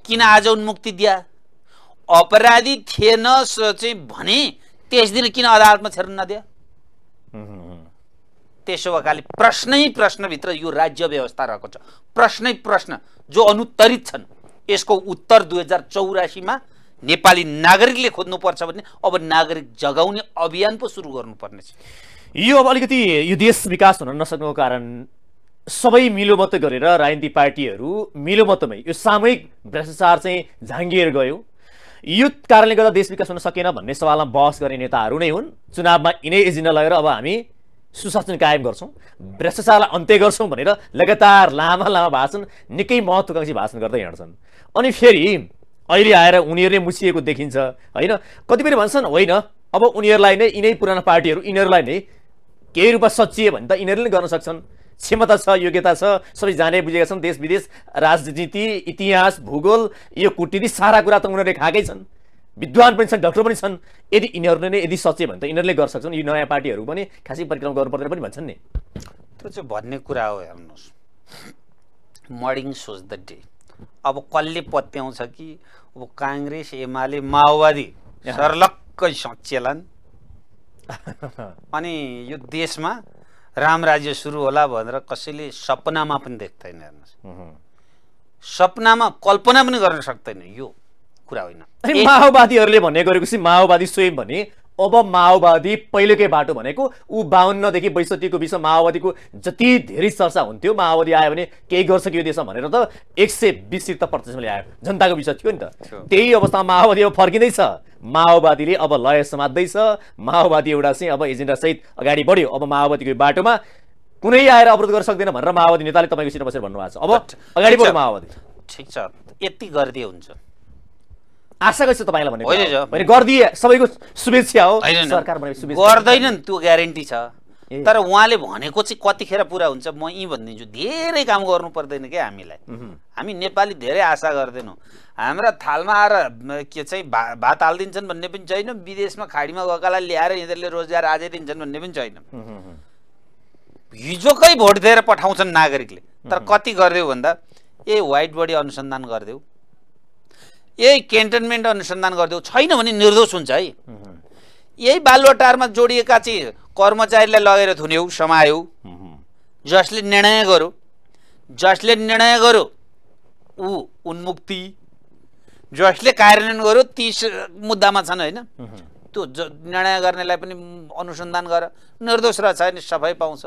किन आज उन्मुक्ति दिया अपराधी थिएन चाहिँ भने त्यस दिन किन अदालतमा छेर्न नदियो त्यसो भएकाले प्रश्नै प्रश्नभित्र यो राज्य व्यवस्था रहेको छ प्रश्नै प्रश्न जो अनुत्तरित छन् यसको उत्तर दुई हजार चौरासीमा नेपाली नागरिकले खोज्नुपर्छ भने अब नागरिक जगाउने अभियान पो सुरु गर्नुपर्नेछ यो अब अलिकति यो देश विकास हुन नसक्नुको कारण सबै मिलोमत गरेर राजनीतिक पार्टीहरू मिलोमतमै यो सामूहिक भ्रष्टाचार चाहिँ झाङ्गिएर गयो यो कारणले गर्दा देश विकास हुन सकेन भन्ने सवालमा बहस गर्ने नेताहरू नै हुन् चुनावमा यिनै एजेन्डा लगेर अब हामी सुशासन कायम गर्छौँ भ्रष्टाचारलाई अन्त्य गर्छौँ भनेर लगातार लामा लामा भाषण निकै महत्त्वकाङ्क्षी भाषण गर्दै हिँड्छन् अनि फेरि अहिले आएर उनीहरू नै मुसिएको देखिन्छ होइन कतिपय भन्छन् होइन अब उनीहरूलाई नै यिनै पुराना पार्टीहरू यिनीहरूलाई नै केही रूपमा सचिए भने त यिनीहरूले नै गर्न सक्छन् क्षमता छ योग्यता छ सबै जाने बुझेका छन् देश विदेश राजनीति इतिहास भूगोल यो कुटनीति सारा कुरा त उनीहरूले खाएकै छन् विद्वान पनि छन् डक्टर पनि छन् यदि यिनीहरूले नै यदि सचे भने त यिनीहरूले गर्न सक्छन् यो नयाँ पार्टीहरू पनि खासै परिक्रमा गर्नु पर्दैन पनि भन्छन् नि त्यो चाहिँ भन्ने कुरा हो हेर्नुहोस् मर्डिङ सोज द डे अब कसले पत्याउँछ कि अब काङ्ग्रेस एमाले माओवादी सर्लक्कै सचेलान् अनि यो देशमा राम राज्य सुरु होला भनेर कसैले सपनामा पनि देख्दैन हेर्नुहोस् सपनामा कल्पना पनि गर्न सक्दैन यो कुरा होइन माओवादीहरूले भन्ने गरेपछि माओवादी स्वयं भने अब माओवादी पहिलेकै बाटो भनेको ऊ बाहन्नदेखि बैसठीको बिचमा माओवादीको जति धेरै चर्चा हुन्थ्यो माओवादी आयो भने केही गर्छ कि यो देशमा भनेर त एक सय बिस सिट त प्रत्यक्षमा ल्यायो जनताको विषय थियो नि त त्यही अवस्थामा माओवादी अब फर्किँदैछ माओवादीले अब लय समात्दैछ माओवादी एउटा चाहिँ अब एजेन्डासहित अगाडि बढ्यो अब माओवादीको बाटोमा कुनै आएर अवरोध गर्न सक्दैन भनेर माओवादी नेताले तपाईँको सिटमा बसेर भन्नुभएको छ अब अगाडि बढ्यो माओवादी ठिक छ यति गरिदिए हुन्छ आशा गर्छु तपाईँलाई भनेको गरिदिए सबैको शुभेच्छा हो सरकार गर्दैनन् त्यो ग्यारेन्टी छ तर उहाँले भनेको चाहिँ कतिखेर पुरा हुन्छ म यहीँ भनिदिन्छु धेरै काम गर्नु पर्दैन क्या हामीलाई हामी नेपाली धेरै आशा गर्दैनौँ हाम्रा थालमा आएर के चाहिँ भा भात हालिदिन्छन् भन्ने पनि छैन विदेशमा खाडीमा गएकालाई ल्याएर यिनीहरूले रोजगार आजै दिन्छन् भन्ने पनि छैन हिजोकै भोट दिएर पठाउँछन् नागरिकले तर कति गरिदेऊ भन्दा ए वाइट बडी अनुसन्धान गरिदेऊ यही क्यान्टोन्मेन्ट अनुसन्धान गरिदियो छैन भने निर्दोष हुन्छ है यही बालुवाटारमा जोडिएका चाहिँ कर्मचारीलाई लगेर थुन्यौ समायौ जसले निर्णय गर्यो जसले निर्णय गर्यो ऊ उन्मुक्ति जसले कार्यान्वयन गर्यो ती मुद्दामा छन् होइन त्यो ज निर्णय गर्नेलाई पनि अनुसन्धान गर निर्दोष रहेछ नि सफै पाउँछ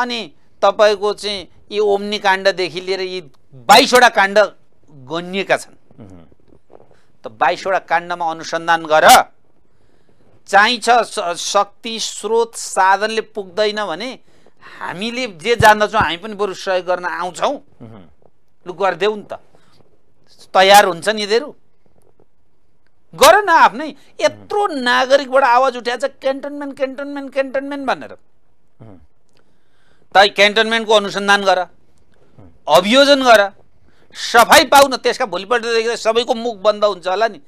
अनि तपाईँको चाहिँ यी ओम्नी काण्डदेखि लिएर यी बाइसवटा काण्ड गनिएका छन् त बाइसवटा काण्डमा अनुसन्धान गर चाहिन्छ शक्ति स्रोत साधनले पुग्दैन भने हामीले जे जान्दछौँ हामी पनि बरु सहयोग गर्न आउँछौँ लु गरिदेऊ नि त तयार हुन्छ नि यिनीहरू गर न आफ्नै यत्रो नागरिकबाट आवाज उठाएको छ क्यान्टोनमेन्ट क्यान्टोनमेन्ट क्यान्टोनमेन्ट भनेर त क्यान्टोनमेन्टको अनुसन्धान गर अभियोजन गर सफाइ पाउन त्यसका भोलिपल्टदेखि सबैको मुख बन्द हुन्छ होला नि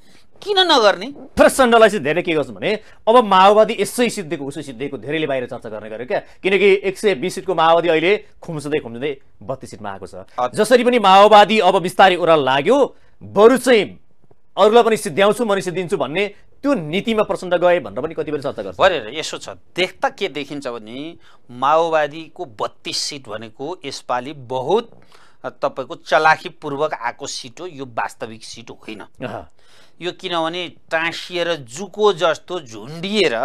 किन नगर्ने प्रचण्डलाई चाहिँ धेरै के गर्छ भने अब माओवादी यसै सिद्धिको उसै सिद्धिको धेरैले बाहिर चर्चा गर्ने गर्यो क्या किनकि एक सय बिस सिटको माओवादी अहिले खुम्सदै खुम्सदै बत्तिस सिटमा आएको छ जसरी पनि माओवादी अब बिस्तारै ओह्राल लाग्यो बरु चाहिँ अरूलाई पनि सिद्ध्याउँछु मैले सिद्धिन्छु भन्ने त्यो नीतिमा प्रचण्ड गए भनेर पनि कतिपय चर्चा गर्छ अरे यसो छ देख्दा के देखिन्छ भने माओवादीको बत्तिस सिट भनेको यसपालि बहुत तपाईँको चलाखीपूर्वक आएको सिट हो यो वास्तविक सिट होइन यो किनभने टाँसिएर जुको जस्तो झुन्डिएर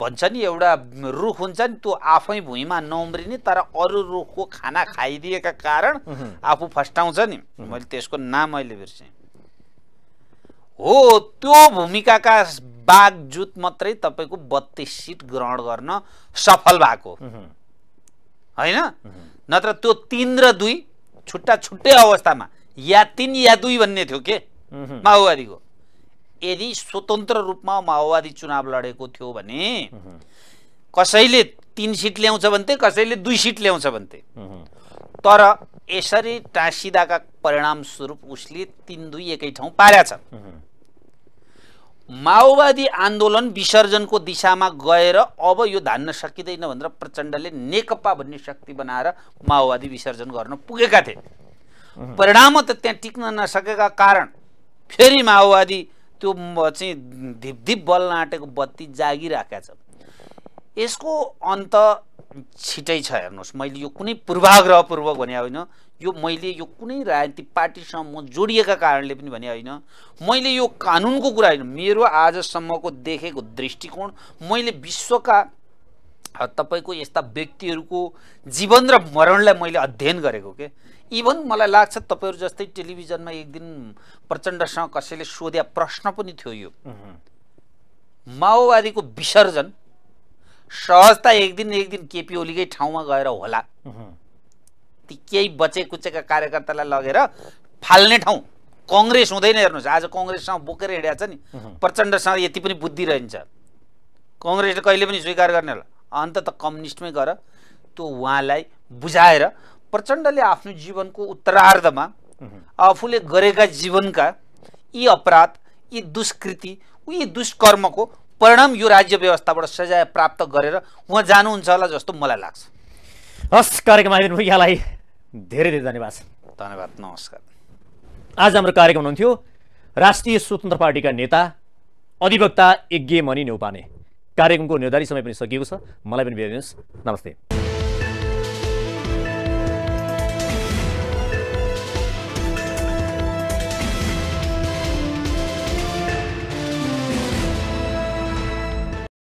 भन्छ नि एउटा रुख हुन्छ नि त्यो आफै भुइँमा नउम्रिने तर अरू रुखको खाना खाइदिएका कारण आफू फस्टाउँछ नि मैले त्यसको नाम अहिले बिर्सेँ हो त्यो भूमिकाका बागजुत मात्रै तपाईँको बत्तिस सिट ग्रहण गर्न सफल भएको होइन नत्र त्यो तिन र दुई छुट्टा छुट्टै अवस्थामा या तिन या दुई भन्ने थियो के माओवादीको यदि स्वतन्त्र रूपमा माओवादी चुनाव लडेको थियो भने कसैले तिन सिट ल्याउँछ भन्थे कसैले दुई सिट ल्याउँछ भन्थे तर यसरी टाँसिदाका परिणामस्वरूप उसले तिन दुई एकै ठाउँ पारेछ माओवादी आन्दोलन विसर्जनको दिशामा गएर अब यो धान्न सकिँदैन भनेर प्रचण्डले नेकपा भन्ने शक्ति बनाएर माओवादी विसर्जन गर्न पुगेका थिए परिणाम त त्यहाँ टिक्न नसकेका कारण फेरि माओवादी त्यो चाहिँ धिपधिप बल नाटेको बत्ती जागिराखेका छ यसको अन्त छिटै छ हेर्नुहोस् मैले यो कुनै पूर्वाग्रहपूर्वक भने होइन यो मैले यो कुनै राजनीतिक पार्टीसँग म जोडिएका कारणले पनि भने होइन मैले यो कानुनको कुरा होइन मेरो आजसम्मको देखेको दृष्टिकोण मैले विश्वका तपाईँको यस्ता व्यक्तिहरूको जीवन र मरणलाई मैले अध्ययन गरेको के इभन मलाई लाग्छ तपाईँहरू जस्तै टेलिभिजनमा एक दिन प्रचण्डसँग कसैले सोध्या प्रश्न पनि थियो यो माओवादीको विसर्जन सहजता एक दिन एक दिन केपी ओलीकै ठाउँमा गएर होला ती केही बचे कुचेका कार्यकर्तालाई लगेर फाल्ने ठाउँ कङ्ग्रेस हुँदैन हेर्नुहोस् आज कङ्ग्रेससँग बोकेर हिँडेको छ नि प्रचण्डसँग यति पनि बुद्धि रहन्छ कङ्ग्रेसले कहिले पनि स्वीकार गर्ने होला अन्त त कम्युनिस्टमै गर त्यो उहाँलाई बुझाएर प्रचण्डले आफ्नो जीवनको उत्तरार्धमा आफूले गरेका जीवनका यी अपराध यी दुष्कृति यी दुष्कर्मको परिणाम यो राज्य व्यवस्थाबाट सजाय प्राप्त गरेर उहाँ जानुहुन्छ होला जस्तो मलाई लाग्छ हस् कार्यक्रम आइदिनु यहाँलाई धेरै धेरै धन्यवाद धन्यवाद नमस्कार आज हाम्रो कार्यक्रम हुनुहुन्थ्यो राष्ट्रिय स्वतन्त्र पार्टीका नेता अधिवक्ता यज्ञ मणि न्यौपाने कार्यक्रमको निर्धारित समय पनि सकिएको छ मलाई पनि बिदा नमस्ते